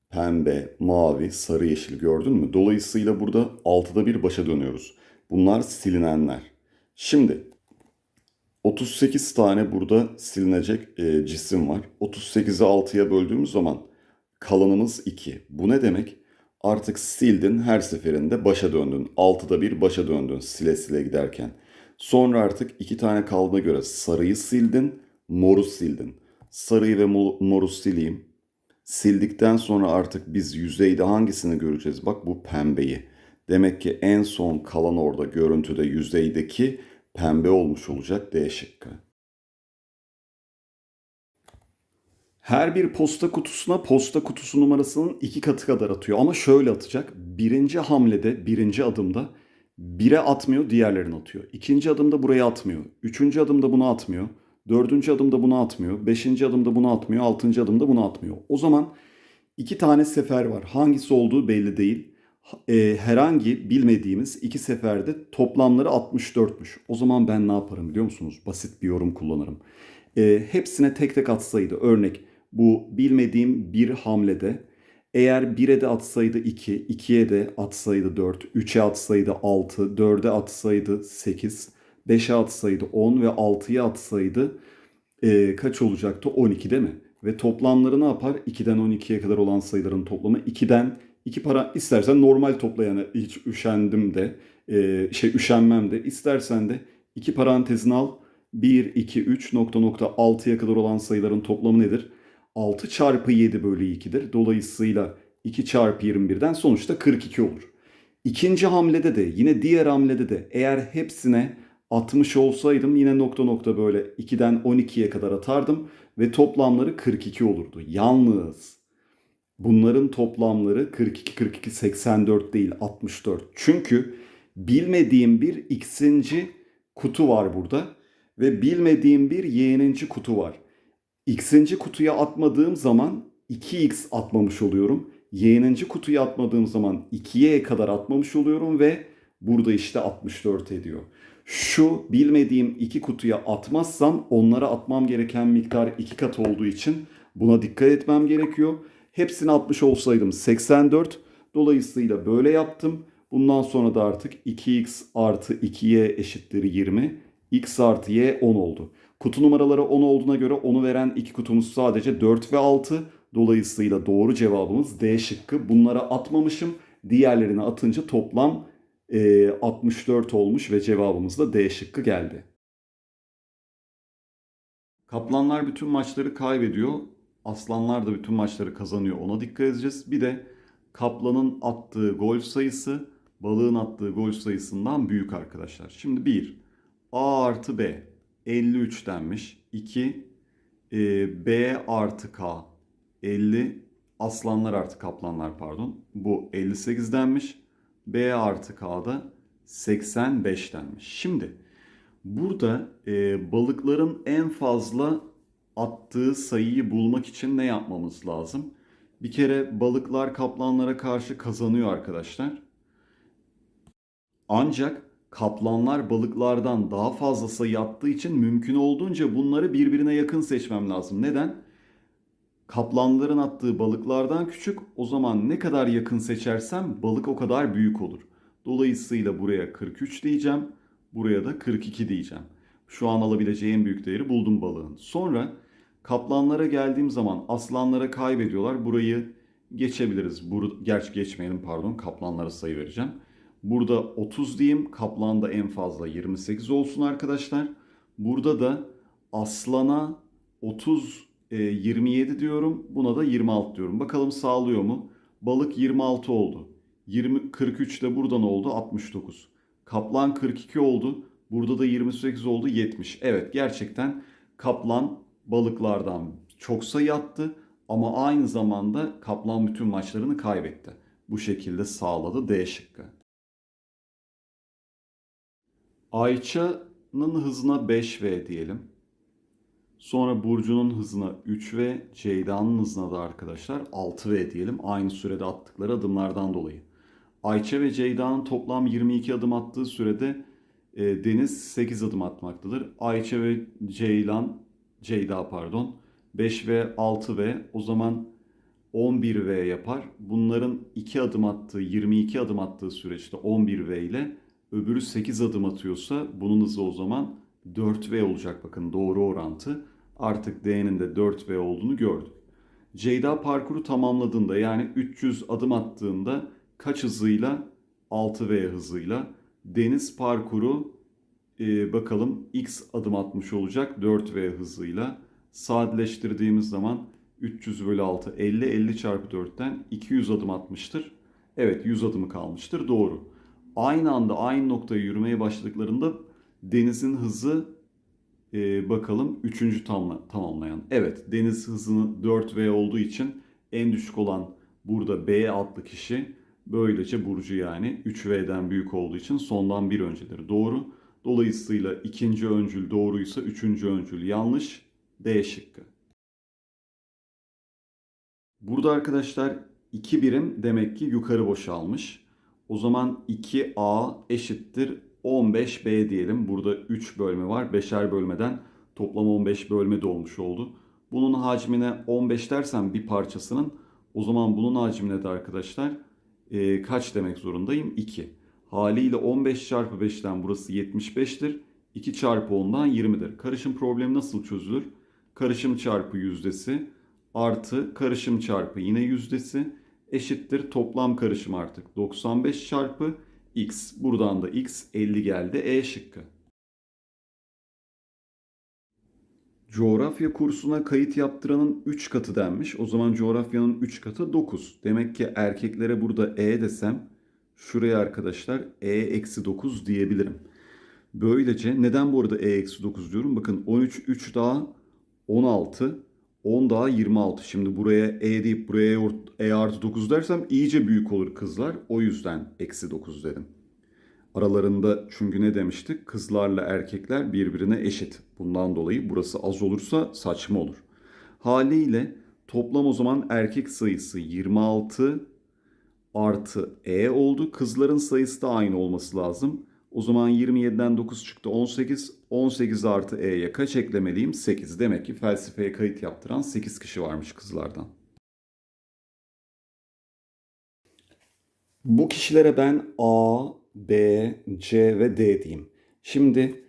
pembe, mavi, sarı, yeşil gördün mü? Dolayısıyla burada altıda bir başa dönüyoruz. Bunlar silinenler. Şimdi 38 tane burada silinecek e, cisim var. 38'i 6'ya böldüğümüz zaman kalanımız 2. Bu ne demek? Artık sildin her seferinde başa döndün. Altıda bir başa döndün sile sile giderken. Sonra artık iki tane kaldığına göre sarıyı sildin, moru sildin. Sarıyı ve moru sileyim. Sildikten sonra artık biz yüzeyde hangisini göreceğiz? Bak bu pembeyi. Demek ki en son kalan orada görüntüde yüzeydeki pembe olmuş olacak D şıkkı. Her bir posta kutusuna posta kutusu numarasının iki katı kadar atıyor. Ama şöyle atacak. Birinci hamlede, birinci adımda bire atmıyor, diğerlerini atıyor. İkinci adımda buraya atmıyor. Üçüncü adımda bunu atmıyor. Dördüncü adımda bunu atmıyor. Beşinci adımda bunu atmıyor. Altıncı adımda bunu atmıyor. O zaman iki tane sefer var. Hangisi olduğu belli değil. E, herhangi bilmediğimiz iki seferde toplamları 64'müş. O zaman ben ne yaparım biliyor musunuz? Basit bir yorum kullanırım. E, hepsine tek tek atsaydı örnek bu bilmediğim bir hamlede eğer 1'e de atsaydı 2, 2'ye de atsaydı 4, 3'e atsaydı 6, 4'e atsaydı 8, 5'e atsaydı 10 ve 6'ya atsaydı e, kaç olacaktı? 12 değil mi? Ve toplamları ne yapar? 2'den 12'ye kadar olan sayıların toplamı 2'den 2 para istersen normal toplayana hiç üşendim de e, şey üşenmem de istersen de 2 parantezin al 1, 2, 3 nokta nokta 6'ya kadar olan sayıların toplamı nedir? 6 çarpı 7 bölü 2'dir. Dolayısıyla 2 çarpı 21'den sonuçta 42 olur. İkinci hamlede de yine diğer hamlede de eğer hepsine 60 olsaydım yine nokta nokta böyle 2'den 12'ye kadar atardım ve toplamları 42 olurdu. Yalnız bunların toplamları 42 42 84 değil 64. Çünkü bilmediğim bir x'inci kutu var burada ve bilmediğim bir y'ninci kutu var x'inci kutuya atmadığım zaman 2x atmamış oluyorum. y'ninci kutuya atmadığım zaman 2y kadar atmamış oluyorum ve burada işte 64 ediyor. Şu bilmediğim iki kutuya atmazsam onlara atmam gereken miktar iki kat olduğu için buna dikkat etmem gerekiyor. Hepsini atmış olsaydım 84. Dolayısıyla böyle yaptım. Bundan sonra da artık 2x artı 2y eşittir 20. x artı y 10 oldu. Kutu numaraları 10 olduğuna göre onu veren iki kutumuz sadece 4 ve 6. Dolayısıyla doğru cevabımız D şıkkı. Bunlara atmamışım. Diğerlerine atınca toplam e, 64 olmuş ve cevabımız da D şıkkı geldi. Kaplanlar bütün maçları kaybediyor. Aslanlar da bütün maçları kazanıyor. Ona dikkat edeceğiz. Bir de kaplanın attığı gol sayısı balığın attığı gol sayısından büyük arkadaşlar. Şimdi 1. A artı B. 53 denmiş. 2 e, B artı K 50 aslanlar artı kaplanlar pardon. Bu 58 denmiş. B artı K'da 85 denmiş. Şimdi burada e, balıkların en fazla attığı sayıyı bulmak için ne yapmamız lazım? Bir kere balıklar kaplanlara karşı kazanıyor arkadaşlar. Ancak kaplanlar balıklardan daha fazlası sayı için mümkün olduğunca bunları birbirine yakın seçmem lazım. Neden? Kaplanların attığı balıklardan küçük o zaman ne kadar yakın seçersem balık o kadar büyük olur. Dolayısıyla buraya 43 diyeceğim. Buraya da 42 diyeceğim. Şu an alabileceğim büyük değeri buldum balığın. Sonra kaplanlara geldiğim zaman aslanlara kaybediyorlar. Burayı geçebiliriz. Bur Gerçi geçmeyelim pardon kaplanlara sayı vereceğim. Burada 30 diyeyim. Kaplanda en fazla 28 olsun arkadaşlar. Burada da aslana 30 e, 27 diyorum. Buna da 26 diyorum. Bakalım sağlıyor mu? Balık 26 oldu. 20 43 de buradan oldu 69. Kaplan 42 oldu. Burada da 28 oldu 70. Evet gerçekten kaplan balıklardan çok sayı attı ama aynı zamanda kaplan bütün maçlarını kaybetti. Bu şekilde sağladı D şıkkı. Ayça'nın hızına 5V diyelim. Sonra Burcu'nun hızına 3V, Ceyda'nın hızına da arkadaşlar 6V diyelim. Aynı sürede attıkları adımlardan dolayı. Ayça ve Ceyda'nın toplam 22 adım attığı sürede e, Deniz 8 adım atmaktadır. Ayça ve Ceylan, Ceyda pardon 5 v 6 v o zaman 11 V yapar. Bunların 2 adım attığı, 22 adım attığı süreçte 11 V ile öbürü 8 adım atıyorsa bunun hızı o zaman 4V olacak bakın doğru orantı. Artık D'nin de 4V olduğunu gördük. Ceyda parkuru tamamladığında yani 300 adım attığında kaç hızıyla? 6V hızıyla. Deniz parkuru e, bakalım X adım atmış olacak 4V hızıyla. Sadeleştirdiğimiz zaman 300 bölü 6 50 50 çarpı 4'ten 200 adım atmıştır. Evet 100 adımı kalmıştır doğru aynı anda aynı noktaya yürümeye başladıklarında denizin hızı e, bakalım üçüncü Tamla, tamamlayan. Evet deniz hızının 4V olduğu için en düşük olan burada B adlı kişi böylece Burcu yani 3V'den büyük olduğu için sondan bir öncedir. Doğru. Dolayısıyla ikinci öncül doğruysa üçüncü öncül yanlış. D şıkkı. Burada arkadaşlar iki birim demek ki yukarı boşalmış. O zaman 2A eşittir 15B diyelim. Burada 3 bölme var. 5'er bölmeden toplam 15 bölme de oldu. Bunun hacmine 15 dersen bir parçasının o zaman bunun hacmine de arkadaşlar e, kaç demek zorundayım? 2. Haliyle 15 çarpı 5'ten burası 75'tir. 2 çarpı 10'dan 20'dir. Karışım problemi nasıl çözülür? Karışım çarpı yüzdesi artı karışım çarpı yine yüzdesi eşittir toplam karışım artık 95 çarpı x. Buradan da x 50 geldi E şıkkı. Coğrafya kursuna kayıt yaptıranın 3 katı denmiş. O zaman coğrafyanın 3 katı 9. Demek ki erkeklere burada E desem şuraya arkadaşlar E eksi 9 diyebilirim. Böylece neden bu arada E eksi 9 diyorum? Bakın 13 3 daha 16 10 daha 26. Şimdi buraya E deyip buraya E, e artı 9 dersem iyice büyük olur kızlar. O yüzden eksi 9 dedim. Aralarında çünkü ne demiştik? Kızlarla erkekler birbirine eşit. Bundan dolayı burası az olursa saçma olur. Haliyle toplam o zaman erkek sayısı 26 artı E oldu. Kızların sayısı da aynı olması lazım. O zaman 27'den 9 çıktı 18. 18 artı E'ye kaç eklemeliyim? 8. Demek ki felsefeye kayıt yaptıran 8 kişi varmış kızlardan. Bu kişilere ben A, B, C ve D diyeyim. Şimdi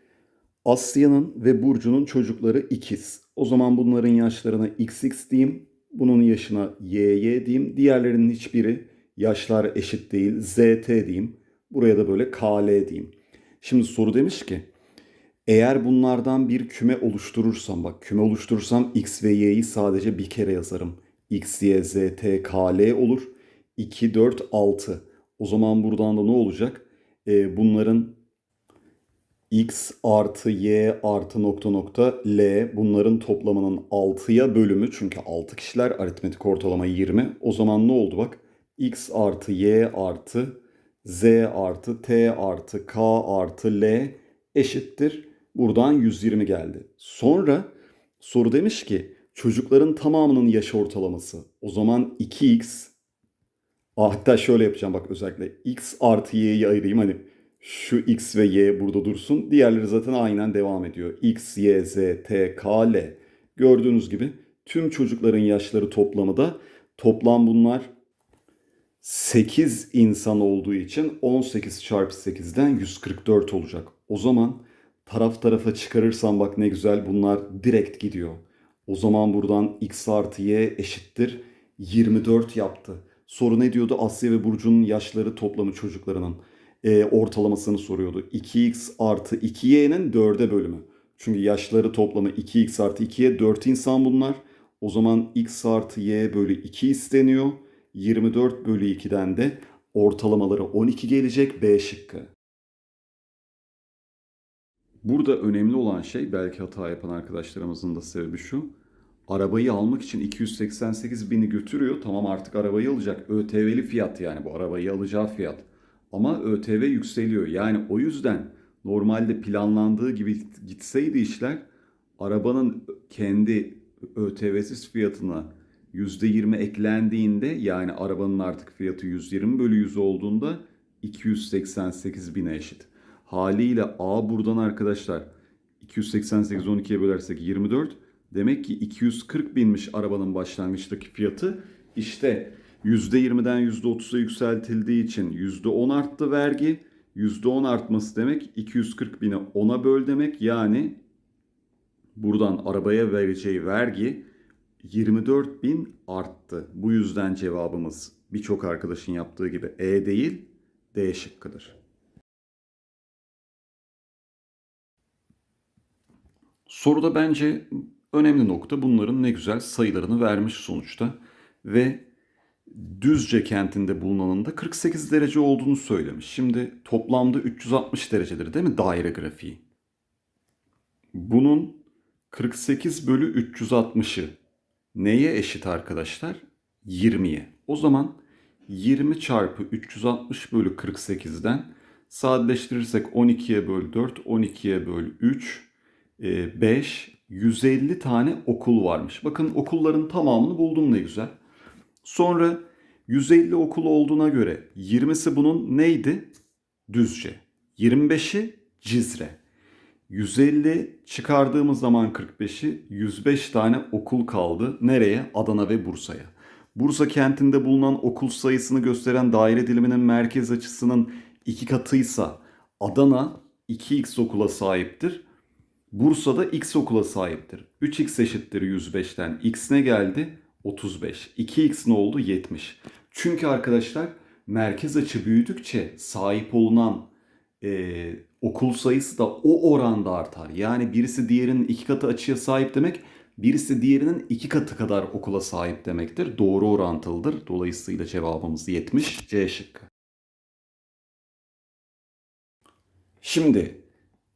Asya'nın ve Burcu'nun çocukları ikiz. O zaman bunların yaşlarına XX diyeyim. Bunun yaşına YY diyeyim. Diğerlerinin hiçbiri yaşlar eşit değil. ZT diyeyim. Buraya da böyle KL diyeyim. Şimdi soru demiş ki eğer bunlardan bir küme oluşturursam bak küme oluşturursam x ve y'yi sadece bir kere yazarım. x, y, z, t, k, l olur. 2, 4, 6. O zaman buradan da ne olacak? Ee, bunların x artı y artı nokta nokta l bunların toplamının 6'ya bölümü çünkü 6 kişiler aritmetik ortalama 20. O zaman ne oldu bak? x artı y artı z artı t artı k artı l eşittir. Buradan 120 geldi. Sonra soru demiş ki çocukların tamamının yaş ortalaması. O zaman 2x Ah, hatta şöyle yapacağım bak özellikle x artı y'yi ayırayım hani şu x ve y burada dursun. Diğerleri zaten aynen devam ediyor. x, y, z, t, k, l. Gördüğünüz gibi tüm çocukların yaşları toplamı da toplam bunlar 8 insan olduğu için 18 çarpı 8'den 144 olacak. O zaman taraf tarafa çıkarırsam bak ne güzel bunlar direkt gidiyor. O zaman buradan x artı y eşittir 24 yaptı. Soru ne diyordu? Asya ve Burcu'nun yaşları toplamı çocuklarının e, ortalamasını soruyordu. 2x artı 2y'nin 4'e bölümü. Çünkü yaşları toplamı 2x artı 2'ye 4 insan bunlar. O zaman x artı y bölü 2 isteniyor. 24 bölü 2'den de ortalamaları 12 gelecek B şıkkı. Burada önemli olan şey belki hata yapan arkadaşlarımızın da sebebi şu. Arabayı almak için 288 bini götürüyor. Tamam artık arabayı alacak. ÖTV'li fiyat yani bu arabayı alacağı fiyat. Ama ÖTV yükseliyor. Yani o yüzden normalde planlandığı gibi gitseydi işler arabanın kendi ÖTV'siz fiyatına %20 eklendiğinde yani arabanın artık fiyatı 120 bölü 100 olduğunda 288 bine eşit. Haliyle A buradan arkadaşlar 288 12'ye bölersek 24. Demek ki 240 binmiş arabanın başlangıçtaki fiyatı. İşte %20'den %30'a yükseltildiği için %10 arttı vergi. %10 artması demek 240 bine 10'a böl demek. Yani buradan arabaya vereceği vergi 24 bin arttı. Bu yüzden cevabımız birçok arkadaşın yaptığı gibi E değil D şıkkıdır. Soruda bence önemli nokta bunların ne güzel sayılarını vermiş sonuçta ve Düzce kentinde bulunanında 48 derece olduğunu söylemiş. Şimdi toplamda 360 derecedir değil mi daire grafiği? Bunun 48 bölü 360'ı neye eşit arkadaşlar? 20'ye. O zaman 20 çarpı 360 bölü 48'den sadeleştirirsek 12'ye bölü 4, 12'ye bölü 3, e, 5, 150 tane okul varmış. Bakın okulların tamamını buldum ne güzel. Sonra 150 okul olduğuna göre 20'si bunun neydi? Düzce. 25'i Cizre. 150 çıkardığımız zaman 45'i 105 tane okul kaldı. Nereye? Adana ve Bursa'ya. Bursa kentinde bulunan okul sayısını gösteren daire diliminin merkez açısının iki katıysa Adana 2x okula sahiptir. Bursa'da x okula sahiptir. 3x eşittir 105'ten x ne geldi? 35. 2x ne oldu? 70. Çünkü arkadaşlar merkez açı büyüdükçe sahip olunan e, okul sayısı da o oranda artar. Yani birisi diğerinin iki katı açıya sahip demek birisi diğerinin iki katı kadar okula sahip demektir. Doğru orantılıdır. Dolayısıyla cevabımız 70 C şıkkı. Şimdi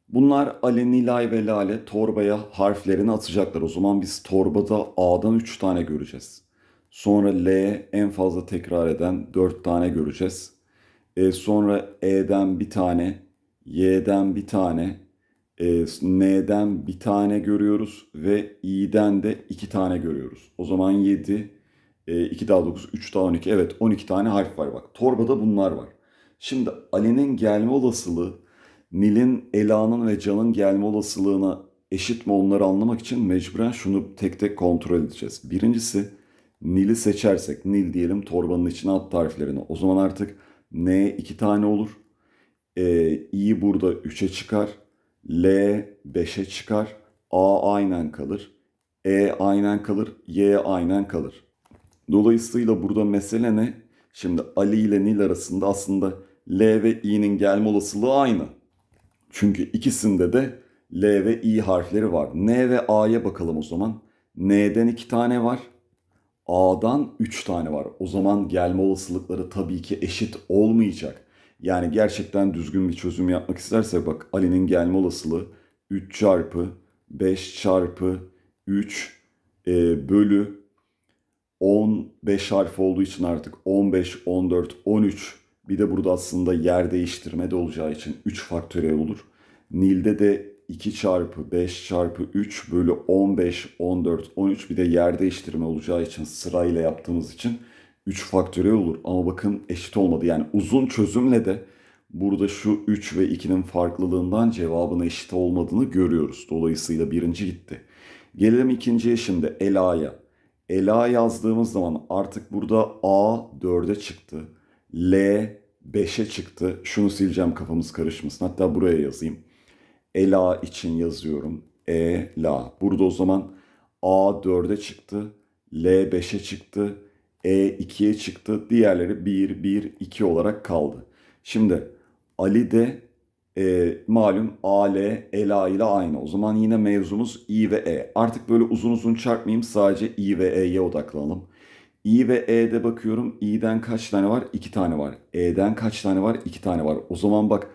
bunlar Ali, Nilay ve Lale torbaya harflerini atacaklar. O zaman biz torbada A'dan 3 tane göreceğiz. Sonra L'ye en fazla tekrar eden 4 tane göreceğiz. E, sonra E'den bir tane, Y'den bir tane, e, N'den bir tane görüyoruz ve I'den de iki tane görüyoruz. O zaman 7, e, 2 daha 9, 3 daha 12. Evet 12 tane harf var bak. Torbada bunlar var. Şimdi Ali'nin gelme olasılığı Nil'in, Ela'nın ve Can'ın gelme olasılığına eşit mi onları anlamak için mecburen şunu tek tek kontrol edeceğiz. Birincisi Nil'i seçersek, Nil diyelim torbanın içine at tariflerini. O zaman artık N 2 tane olur. E, I burada 3'e çıkar. L 5'e çıkar. A aynen kalır. E aynen kalır. Y aynen kalır. Dolayısıyla burada mesele ne? Şimdi Ali ile Nil arasında aslında L ve I'nin gelme olasılığı aynı. Çünkü ikisinde de L ve I harfleri var. N ve A'ya bakalım o zaman. N'den iki tane var. A'dan 3 tane var. O zaman gelme olasılıkları tabii ki eşit olmayacak. Yani gerçekten düzgün bir çözüm yapmak isterse bak Ali'nin gelme olasılığı 3 çarpı 5 çarpı 3 e, bölü 15 harf olduğu için artık 15, 14, 13 bir de burada aslında yer değiştirme de olacağı için 3 faktöriyel olur. Nil'de de 2 çarpı 5 çarpı 3 bölü 15, 14, 13 bir de yer değiştirme olacağı için sırayla yaptığımız için 3 faktöriyel olur. Ama bakın eşit olmadı. Yani uzun çözümle de burada şu 3 ve 2'nin farklılığından cevabın eşit olmadığını görüyoruz. Dolayısıyla birinci gitti. Gelelim ikinciye şimdi Ela'ya. Ela yazdığımız zaman artık burada A 4'e çıktı. L 5'e çıktı. Şunu sileceğim kafamız karışmasın. Hatta buraya yazayım. Ela için yazıyorum. E, La. Burada o zaman A 4'e çıktı. L 5'e çıktı. E 2'ye çıktı. Diğerleri 1, 1, 2 olarak kaldı. Şimdi Ali de e, malum A, L, Ela ile aynı. O zaman yine mevzumuz I ve E. Artık böyle uzun uzun çarpmayayım. Sadece I ve E'ye odaklanalım. I ve E'de bakıyorum. I'den kaç tane var? 2 tane var. E'den kaç tane var? 2 tane var. O zaman bak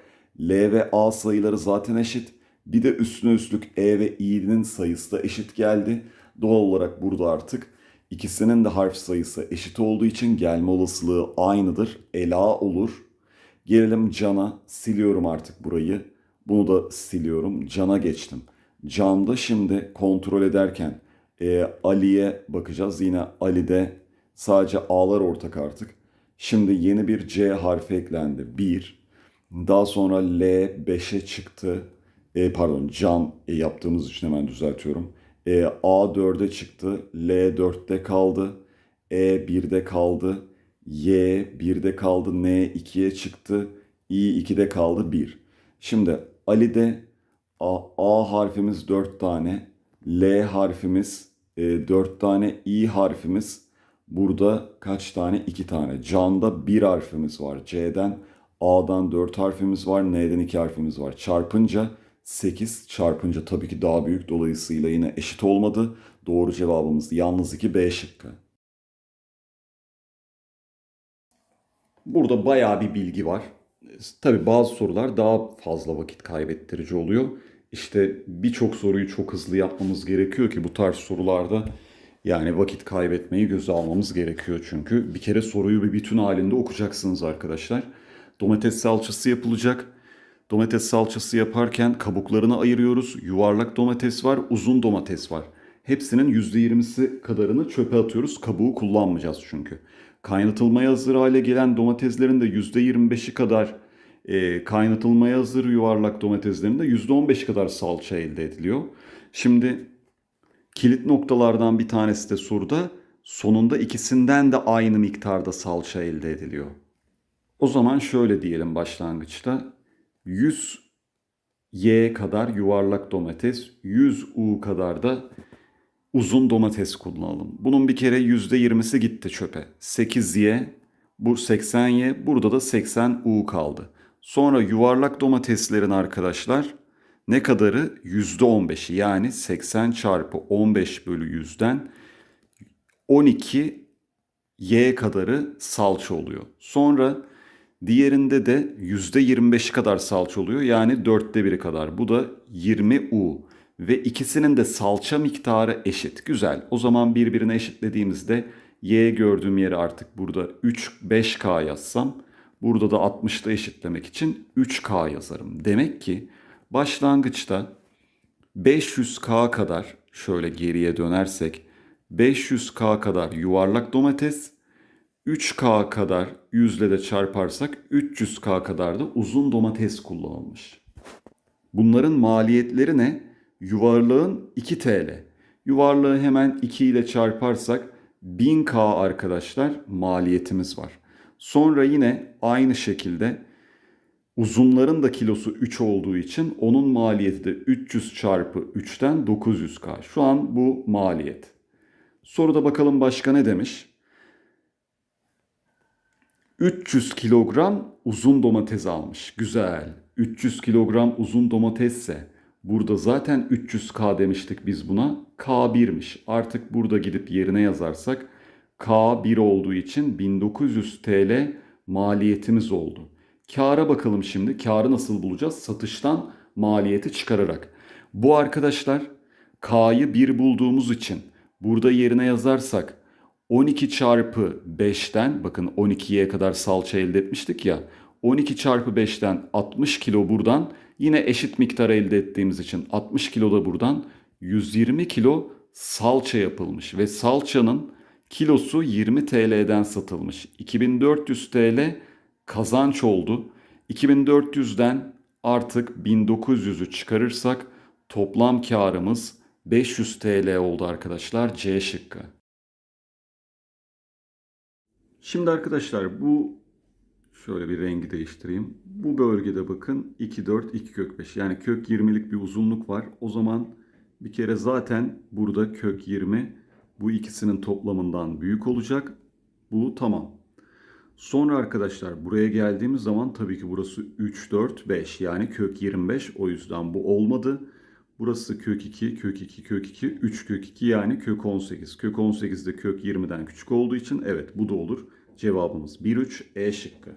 L ve A sayıları zaten eşit. Bir de üstüne üstlük E ve I'nin sayısı da eşit geldi. Doğal olarak burada artık ikisinin de harf sayısı eşit olduğu için gelme olasılığı aynıdır. Ela olur. Gelelim cana. Siliyorum artık burayı. Bunu da siliyorum. Cana geçtim. Can'da şimdi kontrol ederken e, Ali'ye bakacağız. Yine Ali'de sadece A'lar ortak artık. Şimdi yeni bir C harfi eklendi. 1, daha sonra L 5'e çıktı. E, pardon cam e, yaptığımız için hemen düzeltiyorum. E, A 4'e çıktı. L 4'te kaldı. E 1'de kaldı. Y 1'de kaldı. N 2'ye çıktı. İ 2'de kaldı 1. Şimdi Ali'de A, A harfimiz 4 tane. L harfimiz e, 4 tane. I harfimiz burada kaç tane? 2 tane. Can'da 1 harfimiz var. C'den A'dan 4 harfimiz var, N'den 2 harfimiz var. Çarpınca 8 çarpınca tabii ki daha büyük dolayısıyla yine eşit olmadı. Doğru cevabımız yalnız 2 B şıkkı. Burada bayağı bir bilgi var. Tabii bazı sorular daha fazla vakit kaybettirici oluyor. İşte birçok soruyu çok hızlı yapmamız gerekiyor ki bu tarz sorularda yani vakit kaybetmeyi göze almamız gerekiyor çünkü. Bir kere soruyu bir bütün halinde okuyacaksınız arkadaşlar. Domates salçası yapılacak. Domates salçası yaparken kabuklarını ayırıyoruz. Yuvarlak domates var, uzun domates var. Hepsinin %20'si kadarını çöpe atıyoruz. Kabuğu kullanmayacağız çünkü. Kaynatılmaya hazır hale gelen domateslerin de %25'i kadar e, kaynatılmaya hazır yuvarlak domateslerin de %15'i kadar salça elde ediliyor. Şimdi kilit noktalardan bir tanesi de surda sonunda ikisinden de aynı miktarda salça elde ediliyor. O zaman şöyle diyelim başlangıçta. 100 Y kadar yuvarlak domates, 100 U kadar da uzun domates kullanalım. Bunun bir kere %20'si gitti çöpe. 8Y, bu 80Y, burada da 80U kaldı. Sonra yuvarlak domateslerin arkadaşlar ne kadarı? %15'i yani 80 çarpı 15 bölü 100'den 12 Y kadarı salça oluyor. Sonra Diğerinde de %25'i kadar salça oluyor. Yani dörtte biri kadar. Bu da 20 U. Ve ikisinin de salça miktarı eşit. Güzel. O zaman birbirine eşitlediğimizde Y gördüğüm yeri artık burada 3, 5K yazsam. Burada da 60'ta eşitlemek için 3K yazarım. Demek ki başlangıçta 500K kadar şöyle geriye dönersek 500K kadar yuvarlak domates 3K kadar yüzle de çarparsak 300K kadar da uzun domates kullanılmış. Bunların maliyetleri ne? Yuvarlığın 2 TL. Yuvarlığı hemen 2 ile çarparsak 1000K arkadaşlar maliyetimiz var. Sonra yine aynı şekilde uzunların da kilosu 3 olduğu için onun maliyeti de 300 çarpı 3'ten 900K. Şu an bu maliyet. Soruda bakalım başka ne demiş? 300 kilogram uzun domates almış. Güzel. 300 kilogram uzun domatesse burada zaten 300K demiştik biz buna. K1'miş. Artık burada gidip yerine yazarsak K1 olduğu için 1900 TL maliyetimiz oldu. Kâra bakalım şimdi. Kârı nasıl bulacağız? Satıştan maliyeti çıkararak. Bu arkadaşlar K'yı 1 bulduğumuz için burada yerine yazarsak 12 çarpı 5'ten bakın 12'ye kadar salça elde etmiştik ya. 12 çarpı 5'ten 60 kilo buradan yine eşit miktar elde ettiğimiz için 60 kilo da buradan 120 kilo salça yapılmış ve salçanın kilosu 20 TL'den satılmış. 2400 TL kazanç oldu. 2400'den artık 1900'ü çıkarırsak toplam karımız 500 TL oldu arkadaşlar C şıkkı. Şimdi arkadaşlar bu şöyle bir rengi değiştireyim. Bu bölgede bakın 2 4 2 kök 5. Yani kök 20'lik bir uzunluk var. O zaman bir kere zaten burada kök 20 bu ikisinin toplamından büyük olacak. Bu tamam. Sonra arkadaşlar buraya geldiğimiz zaman tabii ki burası 3 4 5 yani kök 25. O yüzden bu olmadı. Burası kök 2, kök 2, kök 2, 3 kök 2 yani kök 18. Kök 18 de kök 20'den küçük olduğu için evet bu da olur. Cevabımız 1, 3, E şıkkı.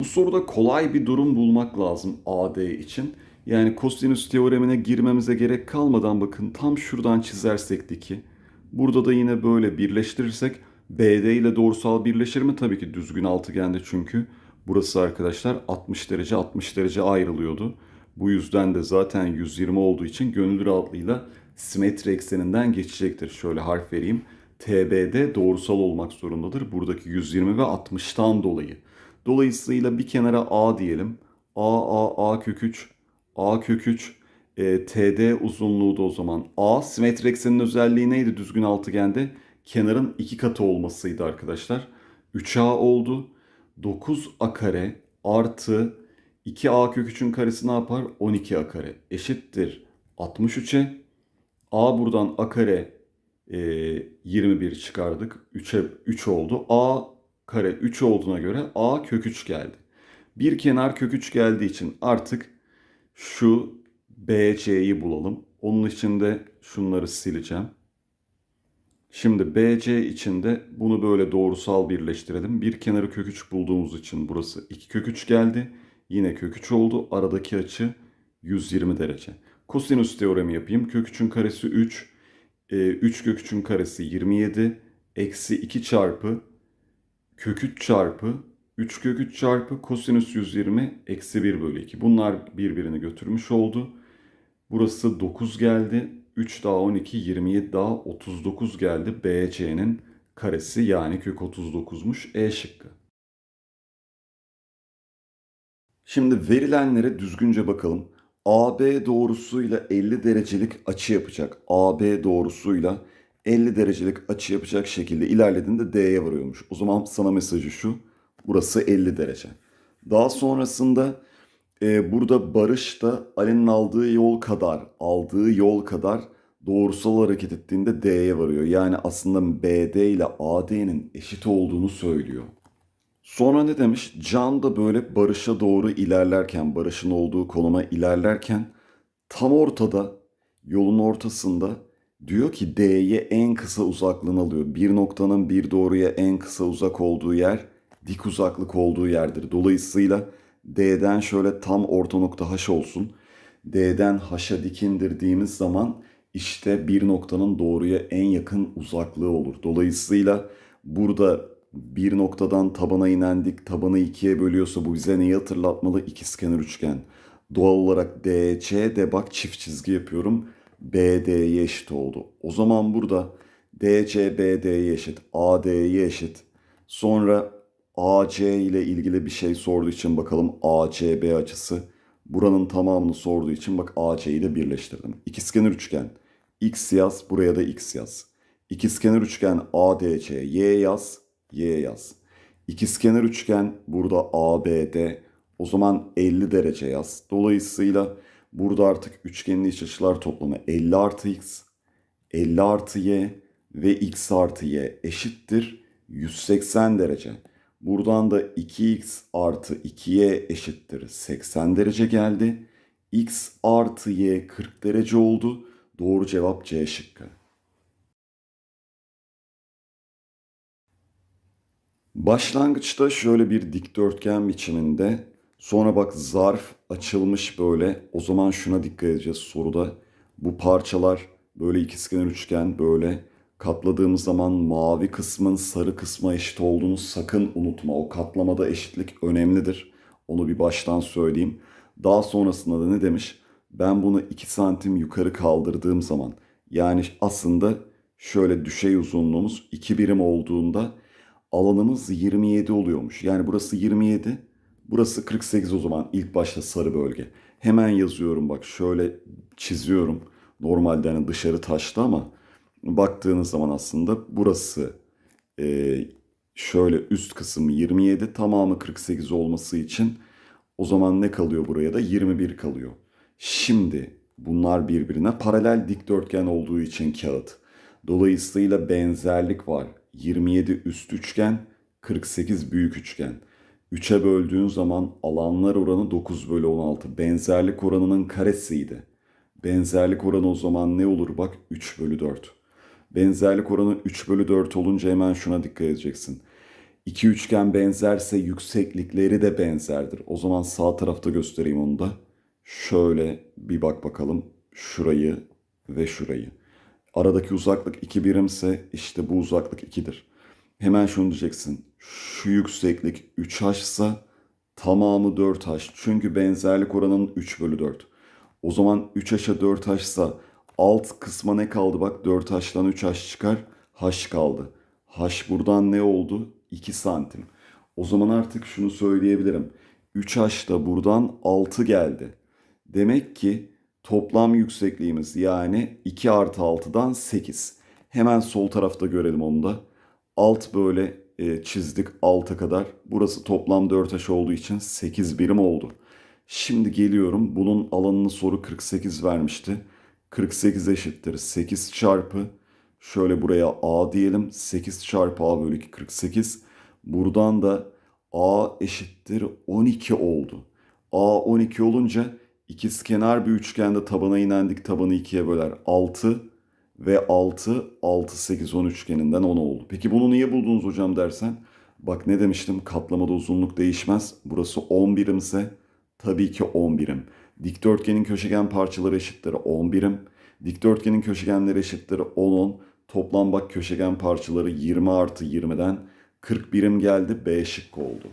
Bu soruda kolay bir durum bulmak lazım AD için. Yani kosinüs teoremine girmemize gerek kalmadan bakın tam şuradan çizersek diki. Burada da yine böyle birleştirirsek BD ile doğrusal birleşir mi? Tabii ki düzgün altıgende çünkü. Burası arkadaşlar 60 derece 60 derece ayrılıyordu. Bu yüzden de zaten 120 olduğu için gönül rahatlığıyla simetri ekseninden geçecektir. Şöyle harf vereyim. TB'de doğrusal olmak zorundadır. Buradaki 120 ve 60'tan dolayı. Dolayısıyla bir kenara A diyelim. A, A, A kök 3. A kök 3. E, TD uzunluğu da o zaman. A simetri eksenin özelliği neydi düzgün altıgende? Kenarın iki katı olmasıydı arkadaşlar. 3A oldu. 9a kare artı 2a kök 3'ün karesi ne yapar? 12a kare eşittir 63'e. a buradan a kare e, 21 çıkardık. 3'e 3 oldu. a kare 3 olduğuna göre a kök 3 geldi. Bir kenar kök 3 geldiği için artık şu BC'yi bulalım. Onun için de şunları sileceğim. Şimdi BC içinde bunu böyle doğrusal birleştirelim. Bir kenarı kök 3 bulduğumuz için burası 2 kök 3 geldi. Yine kök 3 oldu. Aradaki açı 120 derece. Kosinüs teoremi yapayım. Kök 3'ün karesi 3. 3 e, kök 3'ün karesi 27. Eksi 2 çarpı kök 3 çarpı 3 kök 3 çarpı kosinüs 120 eksi 1 bölü 2. Bunlar birbirini götürmüş oldu. Burası 9 geldi. 3 daha 12, 27 daha 39 geldi. BC'nin karesi yani kök 39'muş E şıkkı. Şimdi verilenlere düzgünce bakalım. AB doğrusuyla 50 derecelik açı yapacak. AB doğrusuyla 50 derecelik açı yapacak şekilde ilerlediğinde D'ye varıyormuş. O zaman sana mesajı şu. Burası 50 derece. Daha sonrasında e, burada Barış da Ali'nin aldığı yol kadar, aldığı yol kadar doğrusal hareket ettiğinde D'ye varıyor. Yani aslında BD ile AD'nin eşit olduğunu söylüyor. Sonra ne demiş? Can da böyle Barış'a doğru ilerlerken, Barış'ın olduğu konuma ilerlerken tam ortada, yolun ortasında diyor ki D'ye en kısa uzaklığını alıyor. Bir noktanın bir doğruya en kısa uzak olduğu yer dik uzaklık olduğu yerdir. Dolayısıyla D'den şöyle tam orta nokta haş olsun. D'den H'a dikindirdiğimiz zaman işte bir noktanın doğruya en yakın uzaklığı olur. Dolayısıyla burada bir noktadan tabana inendik, tabanı ikiye bölüyorsa bu bize neyi hatırlatmalı? İkizkenar üçgen. Doğal olarak DC de bak çift çizgi yapıyorum. BD'ye eşit oldu. O zaman burada DC BD'ye eşit, AD'ye eşit. Sonra AC ile ilgili bir şey sorduğu için bakalım ACB açısı. Buranın tamamını sorduğu için bak AC'yi de birleştirdim. İkizkenar üçgen. X yaz, buraya da X yaz. İkizkenar üçgen ADC, Y yaz, Y yaz. İkizkenar üçgen burada ABD. O zaman 50 derece yaz. Dolayısıyla burada artık üçgenin iç açılar toplamı 50 artı X, 50 artı Y ve X artı Y eşittir 180 derece. Buradan da 2x artı 2y eşittir 80 derece geldi. x artı y 40 derece oldu. Doğru cevap C şıkkı. Başlangıçta şöyle bir dikdörtgen biçiminde sonra bak zarf açılmış böyle o zaman şuna dikkat edeceğiz soruda. Bu parçalar böyle ikizkenar üçgen böyle katladığımız zaman mavi kısmın sarı kısma eşit olduğunu sakın unutma. O katlamada eşitlik önemlidir. Onu bir baştan söyleyeyim. Daha sonrasında da ne demiş? Ben bunu 2 santim yukarı kaldırdığım zaman yani aslında şöyle düşey uzunluğumuz 2 birim olduğunda alanımız 27 oluyormuş. Yani burası 27, burası 48 o zaman ilk başta sarı bölge. Hemen yazıyorum bak şöyle çiziyorum. Normalde hani dışarı taştı ama baktığınız zaman aslında burası e, şöyle üst kısım 27 tamamı 48 olması için o zaman ne kalıyor buraya da 21 kalıyor. Şimdi bunlar birbirine paralel dikdörtgen olduğu için kağıt. Dolayısıyla benzerlik var. 27 üst üçgen, 48 büyük üçgen. 3'e böldüğün zaman alanlar oranı 9 bölü 16. Benzerlik oranının karesiydi. Benzerlik oranı o zaman ne olur bak 3 bölü 4. Benzerlik oranı 3 bölü 4 olunca hemen şuna dikkat edeceksin. İki üçgen benzerse yükseklikleri de benzerdir. O zaman sağ tarafta göstereyim onu da. Şöyle bir bak bakalım. Şurayı ve şurayı. Aradaki uzaklık 2 birimse işte bu uzaklık 2'dir. Hemen şunu diyeceksin. Şu yükseklik 3h ise tamamı 4h. Çünkü benzerlik oranının 3 bölü 4. O zaman 3h'a 4h ise Alt kısma ne kaldı? Bak 4 h'dan 3 haş çıkar. haş kaldı. haş buradan ne oldu? 2 santim. O zaman artık şunu söyleyebilirim. 3 haş da buradan 6 geldi. Demek ki toplam yüksekliğimiz yani 2 artı 6'dan 8. Hemen sol tarafta görelim onu da. Alt böyle e, çizdik 6'a kadar. Burası toplam 4 haş olduğu için 8 birim oldu. Şimdi geliyorum. Bunun alanını soru 48 vermişti. 48 eşittir 8 çarpı şöyle buraya a diyelim 8 çarpı a bölü 2 48 buradan da a eşittir 12 oldu. a 12 olunca ikiz kenar bir üçgende tabana inendik tabanı 2'ye böler 6 ve 6 6 8 10 üçgeninden 10 oldu. Peki bunu niye buldunuz hocam dersen bak ne demiştim katlamada uzunluk değişmez burası 11 birimse tabii ki 10 birim. Dikdörtgenin köşegen parçaları eşittir 10 birim. Dikdörtgenin köşegenleri eşittir 10-10. Toplam bak köşegen parçaları 20 artı 20'den 40 birim geldi. B şıkkı oldu.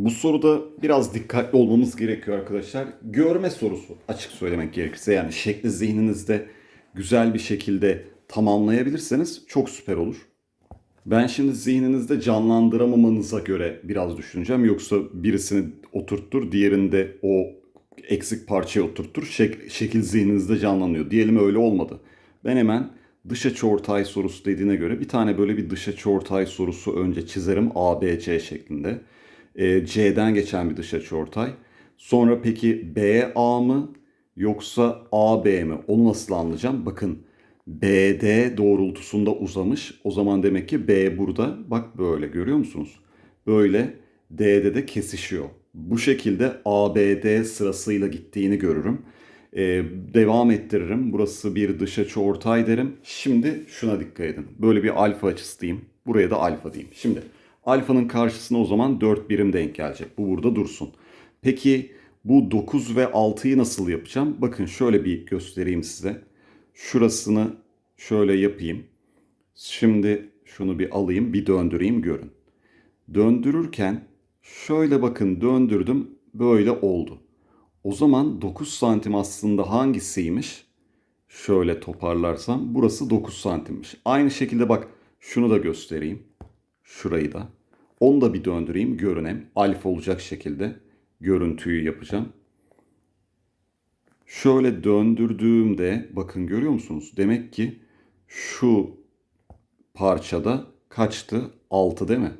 Bu soruda biraz dikkatli olmamız gerekiyor arkadaşlar. Görme sorusu açık söylemek gerekirse yani şekli zihninizde güzel bir şekilde tamamlayabilirseniz çok süper olur. Ben şimdi zihninizde canlandıramamanıza göre biraz düşüneceğim. Yoksa birisini oturttur, diğerinde o eksik parçayı oturttur. Şek şekil zihninizde canlanıyor. Diyelim öyle olmadı. Ben hemen dış açı ortay sorusu dediğine göre bir tane böyle bir dış açı ortay sorusu önce çizerim A B C şeklinde. E, C'den geçen bir dış açı ortay. Sonra peki B A mı yoksa A B mi? Onu nasıl anlayacağım? Bakın BD doğrultusunda uzamış. O zaman demek ki B burada. Bak böyle görüyor musunuz? Böyle D'de de kesişiyor. Bu şekilde ABD sırasıyla gittiğini görürüm. Ee, devam ettiririm. Burası bir dış açı ortay derim. Şimdi şuna dikkat edin. Böyle bir alfa açısı diyeyim. Buraya da alfa diyeyim. Şimdi alfanın karşısına o zaman 4 birim denk gelecek. Bu burada dursun. Peki bu 9 ve 6'yı nasıl yapacağım? Bakın şöyle bir göstereyim size. Şurasını Şöyle yapayım. Şimdi şunu bir alayım, bir döndüreyim görün. Döndürürken şöyle bakın döndürdüm, böyle oldu. O zaman 9 santim aslında hangisiymiş? Şöyle toparlarsam burası 9 santimmiş. Aynı şekilde bak şunu da göstereyim. Şurayı da. Onu da bir döndüreyim görünem. Alfa olacak şekilde görüntüyü yapacağım. Şöyle döndürdüğümde bakın görüyor musunuz? Demek ki şu parçada kaçtı? 6 değil mi?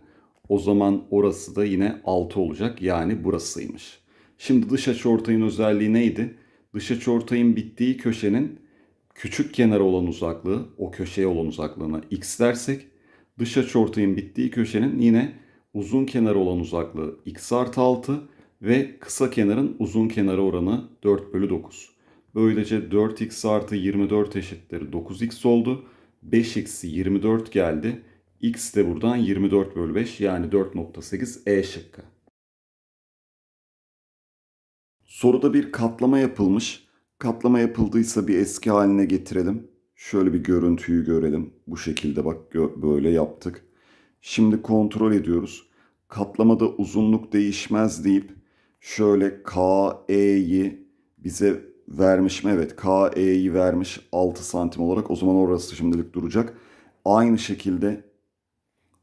O zaman orası da yine 6 olacak. Yani burasıymış. Şimdi dış açıortayın özelliği neydi? Dış açıortayın bittiği köşenin küçük kenara olan uzaklığı, o köşeye olan uzaklığına x dersek, dış açıortayın bittiği köşenin yine uzun kenara olan uzaklığı x artı 6 ve kısa kenarın uzun kenara oranı 4 bölü 9. Böylece 4x artı 24 eşittir 9x oldu. 5 eksi 24 geldi. X de buradan 24 bölü 5 yani 4.8 E şıkkı. Soruda bir katlama yapılmış. Katlama yapıldıysa bir eski haline getirelim. Şöyle bir görüntüyü görelim. Bu şekilde bak böyle yaptık. Şimdi kontrol ediyoruz. Katlamada uzunluk değişmez deyip şöyle KE'yi bize vermişim Evet KE'yi vermiş 6 santim olarak. O zaman orası şimdilik duracak. Aynı şekilde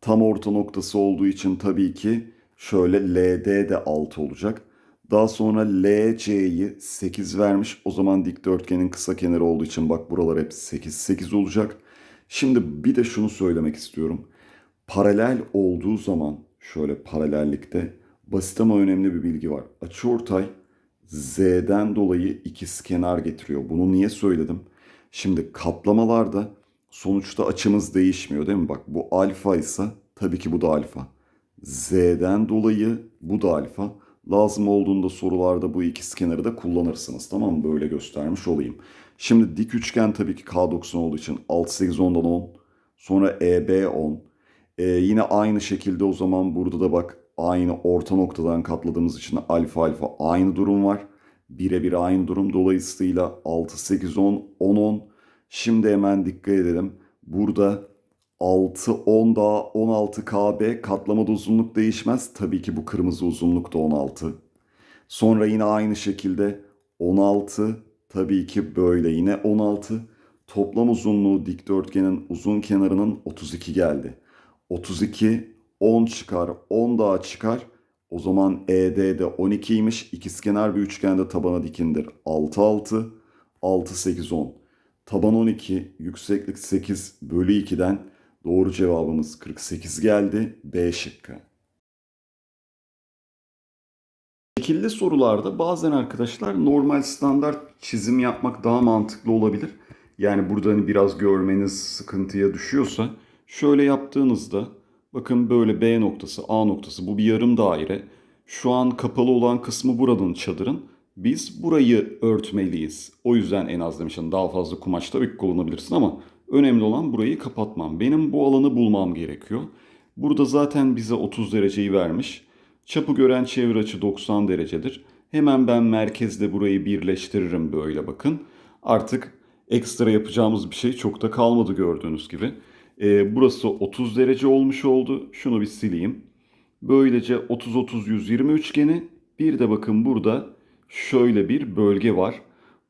tam orta noktası olduğu için tabii ki şöyle LD de 6 olacak. Daha sonra LC'yi 8 vermiş. O zaman dikdörtgenin kısa kenarı olduğu için bak buralar hep 8 8 olacak. Şimdi bir de şunu söylemek istiyorum. Paralel olduğu zaman şöyle paralellikte basit ama önemli bir bilgi var. Açıortay Z'den dolayı ikiz kenar getiriyor. Bunu niye söyledim? Şimdi katlamalarda sonuçta açımız değişmiyor değil mi? Bak bu alfa ise tabii ki bu da alfa. Z'den dolayı bu da alfa. Lazım olduğunda sorularda bu ikiz kenarı da kullanırsınız. Tamam mı? Böyle göstermiş olayım. Şimdi dik üçgen tabii ki K90 olduğu için 6, 8, 10'dan 10. Sonra EB 10. Ee, yine aynı şekilde o zaman burada da bak aynı orta noktadan katladığımız için alfa alfa aynı durum var. Birebir aynı durum. Dolayısıyla 6, 8, 10, 10, 10. Şimdi hemen dikkat edelim. Burada 6, 10 daha 16 KB katlamada uzunluk değişmez. Tabii ki bu kırmızı uzunluk da 16. Sonra yine aynı şekilde 16 tabii ki böyle yine 16. Toplam uzunluğu dikdörtgenin uzun kenarının 32 geldi. 32 10 çıkar, 10 daha çıkar. O zaman ED'de 12'ymiş. İkizkenar bir üçgende tabana dikindir. 6 6 6 8 10. Taban 12, yükseklik 8 bölü 2'den doğru cevabımız 48 geldi. B şıkkı. Şekilli sorularda bazen arkadaşlar normal standart çizim yapmak daha mantıklı olabilir. Yani burada hani biraz görmeniz sıkıntıya düşüyorsa şöyle yaptığınızda Bakın böyle B noktası, A noktası bu bir yarım daire. Şu an kapalı olan kısmı buranın çadırın. Biz burayı örtmeliyiz. O yüzden en az demişim daha fazla kumaş tabii ki kullanabilirsin ama önemli olan burayı kapatmam. Benim bu alanı bulmam gerekiyor. Burada zaten bize 30 dereceyi vermiş. Çapı gören çevre açı 90 derecedir. Hemen ben merkezde burayı birleştiririm böyle bakın. Artık ekstra yapacağımız bir şey çok da kalmadı gördüğünüz gibi. E, burası 30 derece olmuş oldu. Şunu bir sileyim. Böylece 30-30-120 üçgeni bir de bakın burada şöyle bir bölge var.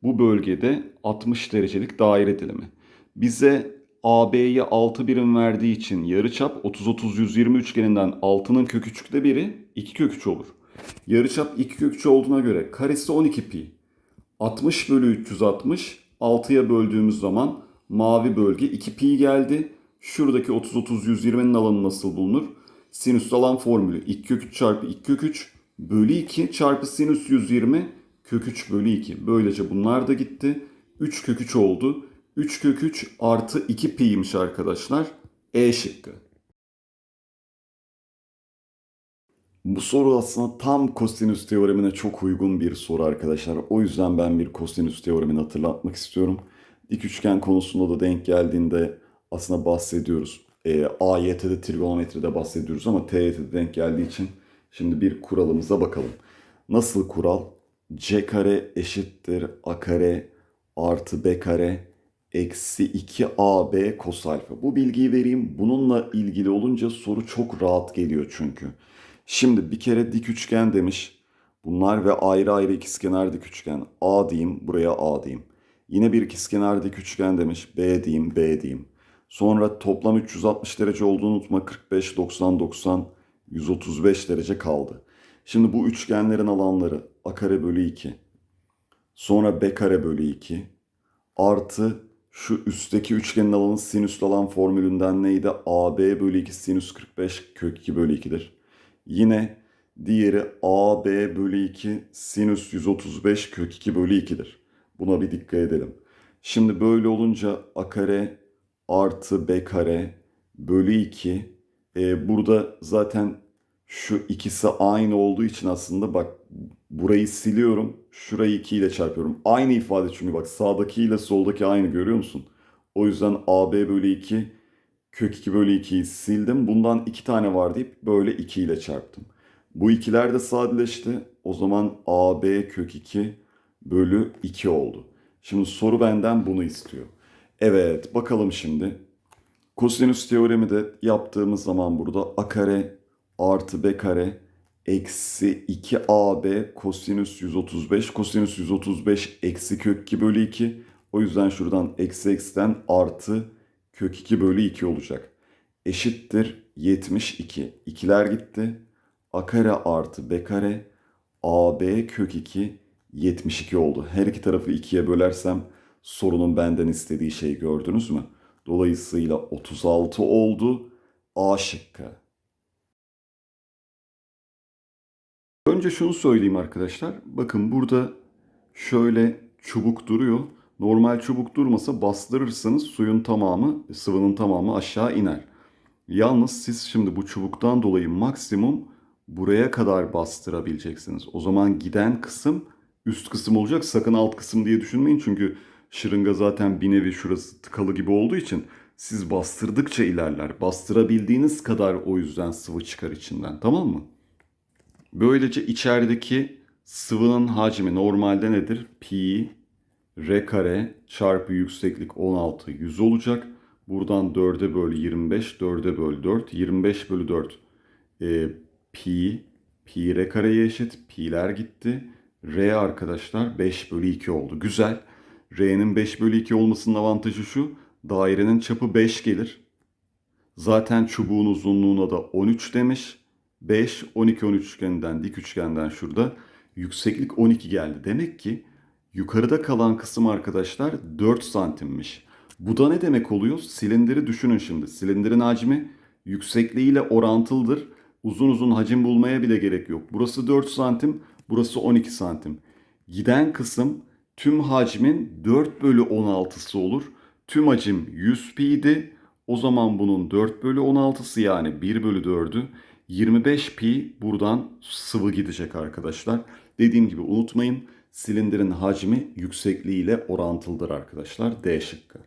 Bu bölgede 60 derecelik daire dilimi. Bize AB'ye 6 birim verdiği için yarıçap 30-30-120 üçgeninden 6'nın köküçükte biri 2 köküç olur. Yarıçap 2 köküç olduğuna göre karesi 12 pi. 60 bölü 360 6'ya böldüğümüz zaman mavi bölge 2 pi geldi. Şuradaki 30-30-120'nin alanı nasıl bulunur? Sinüs alan formülü 2 kök 3 çarpı 2 kök 3 bölü 2 çarpı sinüs 120 kök 3 bölü 2. Böylece bunlar da gitti. 3 kök 3 oldu. 3 kök 3 artı 2 pi'ymiş arkadaşlar. E şıkkı. Bu soru aslında tam kosinüs teoremine çok uygun bir soru arkadaşlar. O yüzden ben bir kosinüs teoremini hatırlatmak istiyorum. Dik üçgen konusunda da denk geldiğinde aslında bahsediyoruz. E, ee, AYT'de trigonometride bahsediyoruz ama TYT'de denk geldiği için şimdi bir kuralımıza bakalım. Nasıl kural? C kare eşittir A kare artı B kare eksi 2AB kos alfa. Bu bilgiyi vereyim. Bununla ilgili olunca soru çok rahat geliyor çünkü. Şimdi bir kere dik üçgen demiş. Bunlar ve ayrı ayrı ikizkenar dik üçgen. A diyeyim, buraya A diyeyim. Yine bir ikizkenar dik üçgen demiş. B diyeyim, B diyeyim. Sonra toplam 360 derece olduğunu unutma 45, 90, 90, 135 derece kaldı. Şimdi bu üçgenlerin alanları a kare bölü 2. Sonra b kare bölü 2. Artı şu üstteki üçgenin alanı sinüs alan formülünden neydi? AB bölü 2 sinüs 45 kök 2 bölü 2'dir. Yine diğeri AB bölü 2 sinüs 135 kök 2 bölü 2'dir. Buna bir dikkat edelim. Şimdi böyle olunca a kare artı b kare bölü 2. E, burada zaten şu ikisi aynı olduğu için aslında bak burayı siliyorum. Şurayı 2 ile çarpıyorum. Aynı ifade çünkü bak sağdaki ile soldaki aynı görüyor musun? O yüzden AB bölü 2 kök 2 bölü 2'yi sildim. Bundan 2 tane var deyip böyle 2 ile çarptım. Bu ikiler de sadeleşti. O zaman AB kök 2 bölü 2 oldu. Şimdi soru benden bunu istiyor. Evet bakalım şimdi. Kosinüs teoremi de yaptığımız zaman burada a kare artı b kare eksi 2ab kosinüs 135. Kosinüs 135 eksi kök 2 bölü 2. O yüzden şuradan eksi eksiden artı kök 2 bölü 2 olacak. Eşittir 72. İkiler gitti. A kare artı B kare AB kök 2 72 oldu. Her iki tarafı 2'ye bölersem sorunun benden istediği şeyi gördünüz mü? Dolayısıyla 36 oldu. A şıkkı. Önce şunu söyleyeyim arkadaşlar. Bakın burada şöyle çubuk duruyor. Normal çubuk durmasa bastırırsanız suyun tamamı, sıvının tamamı aşağı iner. Yalnız siz şimdi bu çubuktan dolayı maksimum buraya kadar bastırabileceksiniz. O zaman giden kısım üst kısım olacak. Sakın alt kısım diye düşünmeyin çünkü Şırınga zaten bir nevi şurası tıkalı gibi olduğu için siz bastırdıkça ilerler. Bastırabildiğiniz kadar o yüzden sıvı çıkar içinden tamam mı? Böylece içerideki sıvının hacmi normalde nedir? Pi r kare çarpı yükseklik 16 100 olacak. Buradan 4'e bölü 25, 4'e bölü 4, 25 bölü 4. E, pi, pi r kareye eşit, pi'ler gitti. R arkadaşlar 5 bölü 2 oldu. Güzel. R'nin 5 bölü 2 olmasının avantajı şu. Dairenin çapı 5 gelir. Zaten çubuğun uzunluğuna da 13 demiş. 5, 12, 13 üçgeninden, dik üçgenden şurada. Yükseklik 12 geldi. Demek ki yukarıda kalan kısım arkadaşlar 4 santimmiş. Bu da ne demek oluyor? Silindiri düşünün şimdi. Silindirin hacmi yüksekliğiyle orantılıdır. Uzun uzun hacim bulmaya bile gerek yok. Burası 4 santim, burası 12 santim. Giden kısım tüm hacmin 4 bölü 16'sı olur. Tüm hacim 100 pi idi. O zaman bunun 4 bölü 16'sı yani 1 bölü 4'ü 25 pi buradan sıvı gidecek arkadaşlar. Dediğim gibi unutmayın silindirin hacmi yüksekliği ile orantılıdır arkadaşlar. D şıkkı.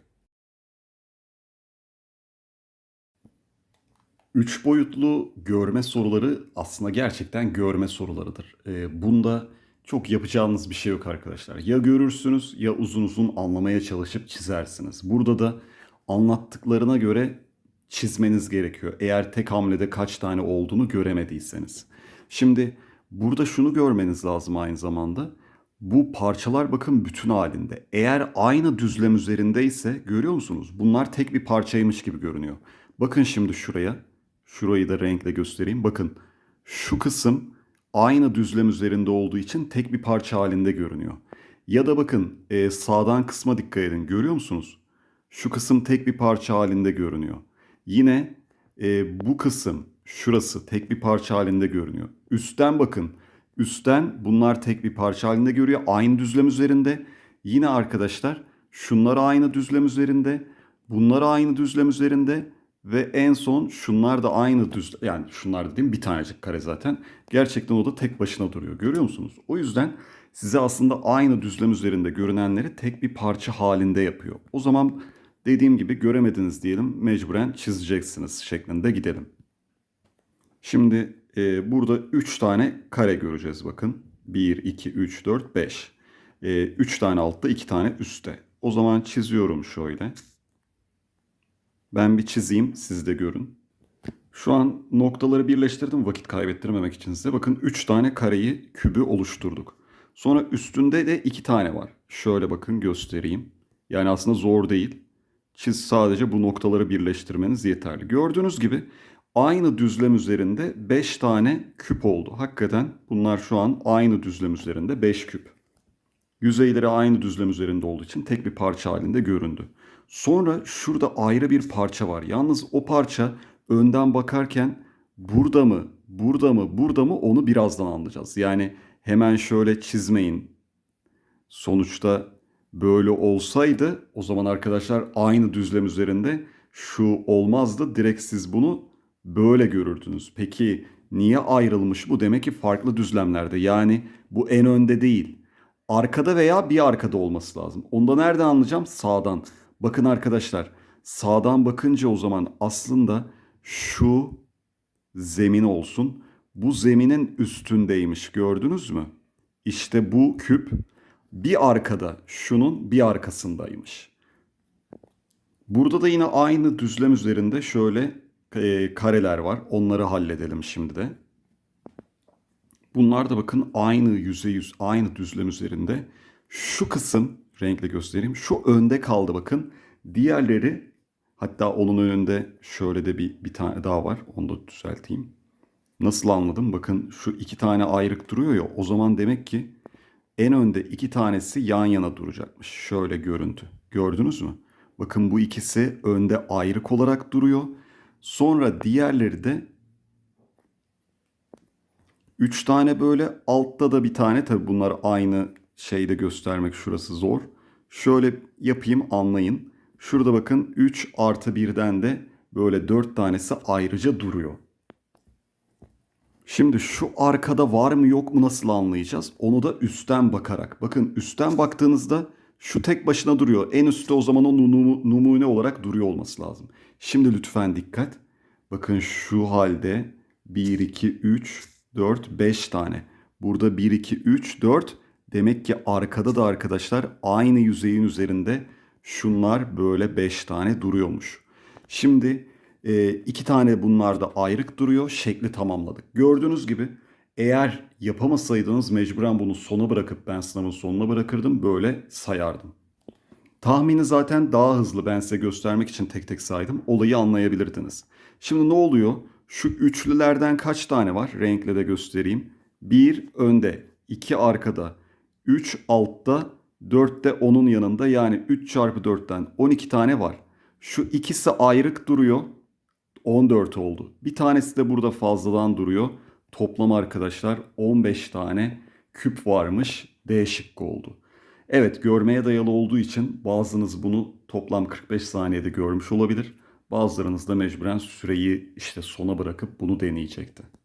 3 boyutlu görme soruları aslında gerçekten görme sorularıdır. Ee, bunda çok yapacağınız bir şey yok arkadaşlar. Ya görürsünüz ya uzun uzun anlamaya çalışıp çizersiniz. Burada da anlattıklarına göre çizmeniz gerekiyor. Eğer tek hamlede kaç tane olduğunu göremediyseniz. Şimdi burada şunu görmeniz lazım aynı zamanda. Bu parçalar bakın bütün halinde. Eğer aynı düzlem üzerindeyse görüyor musunuz? Bunlar tek bir parçaymış gibi görünüyor. Bakın şimdi şuraya. Şurayı da renkle göstereyim. Bakın şu kısım aynı düzlem üzerinde olduğu için tek bir parça halinde görünüyor. Ya da bakın e, sağdan kısma dikkat edin görüyor musunuz? Şu kısım tek bir parça halinde görünüyor. Yine e, bu kısım şurası tek bir parça halinde görünüyor. Üstten bakın üstten bunlar tek bir parça halinde görüyor aynı düzlem üzerinde. Yine arkadaşlar şunlar aynı düzlem üzerinde bunlar aynı düzlem üzerinde ve en son şunlar da aynı düz yani şunlar dediğim bir tanecik kare zaten. Gerçekten o da tek başına duruyor. Görüyor musunuz? O yüzden size aslında aynı düzlem üzerinde görünenleri tek bir parça halinde yapıyor. O zaman dediğim gibi göremediniz diyelim mecburen çizeceksiniz şeklinde gidelim. Şimdi e, burada 3 tane kare göreceğiz bakın. 1, 2, 3, 4, 5. 3 tane altta 2 tane üstte. O zaman çiziyorum şöyle. Ben bir çizeyim siz de görün. Şu an noktaları birleştirdim vakit kaybettirmemek için size. Bakın 3 tane kareyi kübü oluşturduk. Sonra üstünde de 2 tane var. Şöyle bakın göstereyim. Yani aslında zor değil. Çiz sadece bu noktaları birleştirmeniz yeterli. Gördüğünüz gibi aynı düzlem üzerinde 5 tane küp oldu. Hakikaten bunlar şu an aynı düzlem üzerinde 5 küp. Yüzeyleri aynı düzlem üzerinde olduğu için tek bir parça halinde göründü. Sonra şurada ayrı bir parça var. Yalnız o parça önden bakarken burada mı, burada mı, burada mı onu birazdan anlayacağız. Yani hemen şöyle çizmeyin. Sonuçta böyle olsaydı o zaman arkadaşlar aynı düzlem üzerinde şu olmazdı. Direkt siz bunu böyle görürdünüz. Peki niye ayrılmış bu? Demek ki farklı düzlemlerde. Yani bu en önde değil. Arkada veya bir arkada olması lazım. Onu da nereden anlayacağım? Sağdan. Bakın arkadaşlar sağdan bakınca o zaman aslında şu zemin olsun. Bu zeminin üstündeymiş gördünüz mü? İşte bu küp bir arkada şunun bir arkasındaymış. Burada da yine aynı düzlem üzerinde şöyle e, kareler var. Onları halledelim şimdi de. Bunlar da bakın aynı yüzey yüz aynı düzlem üzerinde şu kısım renkle göstereyim. Şu önde kaldı bakın. Diğerleri hatta onun önünde şöyle de bir, bir tane daha var. Onu da düzelteyim. Nasıl anladım? Bakın şu iki tane ayrık duruyor ya. O zaman demek ki en önde iki tanesi yan yana duracakmış. Şöyle görüntü. Gördünüz mü? Bakın bu ikisi önde ayrık olarak duruyor. Sonra diğerleri de üç tane böyle altta da bir tane tabi bunlar aynı şeyde göstermek şurası zor. Şöyle yapayım anlayın. Şurada bakın 3 artı 1'den de böyle 4 tanesi ayrıca duruyor. Şimdi şu arkada var mı yok mu nasıl anlayacağız? Onu da üstten bakarak. Bakın üstten baktığınızda şu tek başına duruyor. En üstte o zaman o numune olarak duruyor olması lazım. Şimdi lütfen dikkat. Bakın şu halde 1, 2, 3, 4, 5 tane. Burada 1, 2, 3, 4, Demek ki arkada da arkadaşlar aynı yüzeyin üzerinde şunlar böyle 5 tane duruyormuş. Şimdi e, iki tane bunlar da ayrık duruyor. Şekli tamamladık. Gördüğünüz gibi eğer yapamasaydınız mecburen bunu sona bırakıp ben sınavın sonuna bırakırdım. Böyle sayardım. Tahmini zaten daha hızlı ben size göstermek için tek tek saydım. Olayı anlayabilirdiniz. Şimdi ne oluyor? Şu üçlülerden kaç tane var? Renkle de göstereyim. Bir önde, iki arkada, 3 altta 4 de onun yanında yani 3 çarpı 4'ten 12 tane var. Şu ikisi ayrık duruyor. 14 oldu. Bir tanesi de burada fazladan duruyor. Toplam arkadaşlar 15 tane küp varmış. D şıkkı oldu. Evet görmeye dayalı olduğu için bazınız bunu toplam 45 saniyede görmüş olabilir. Bazılarınız da mecburen süreyi işte sona bırakıp bunu deneyecekti.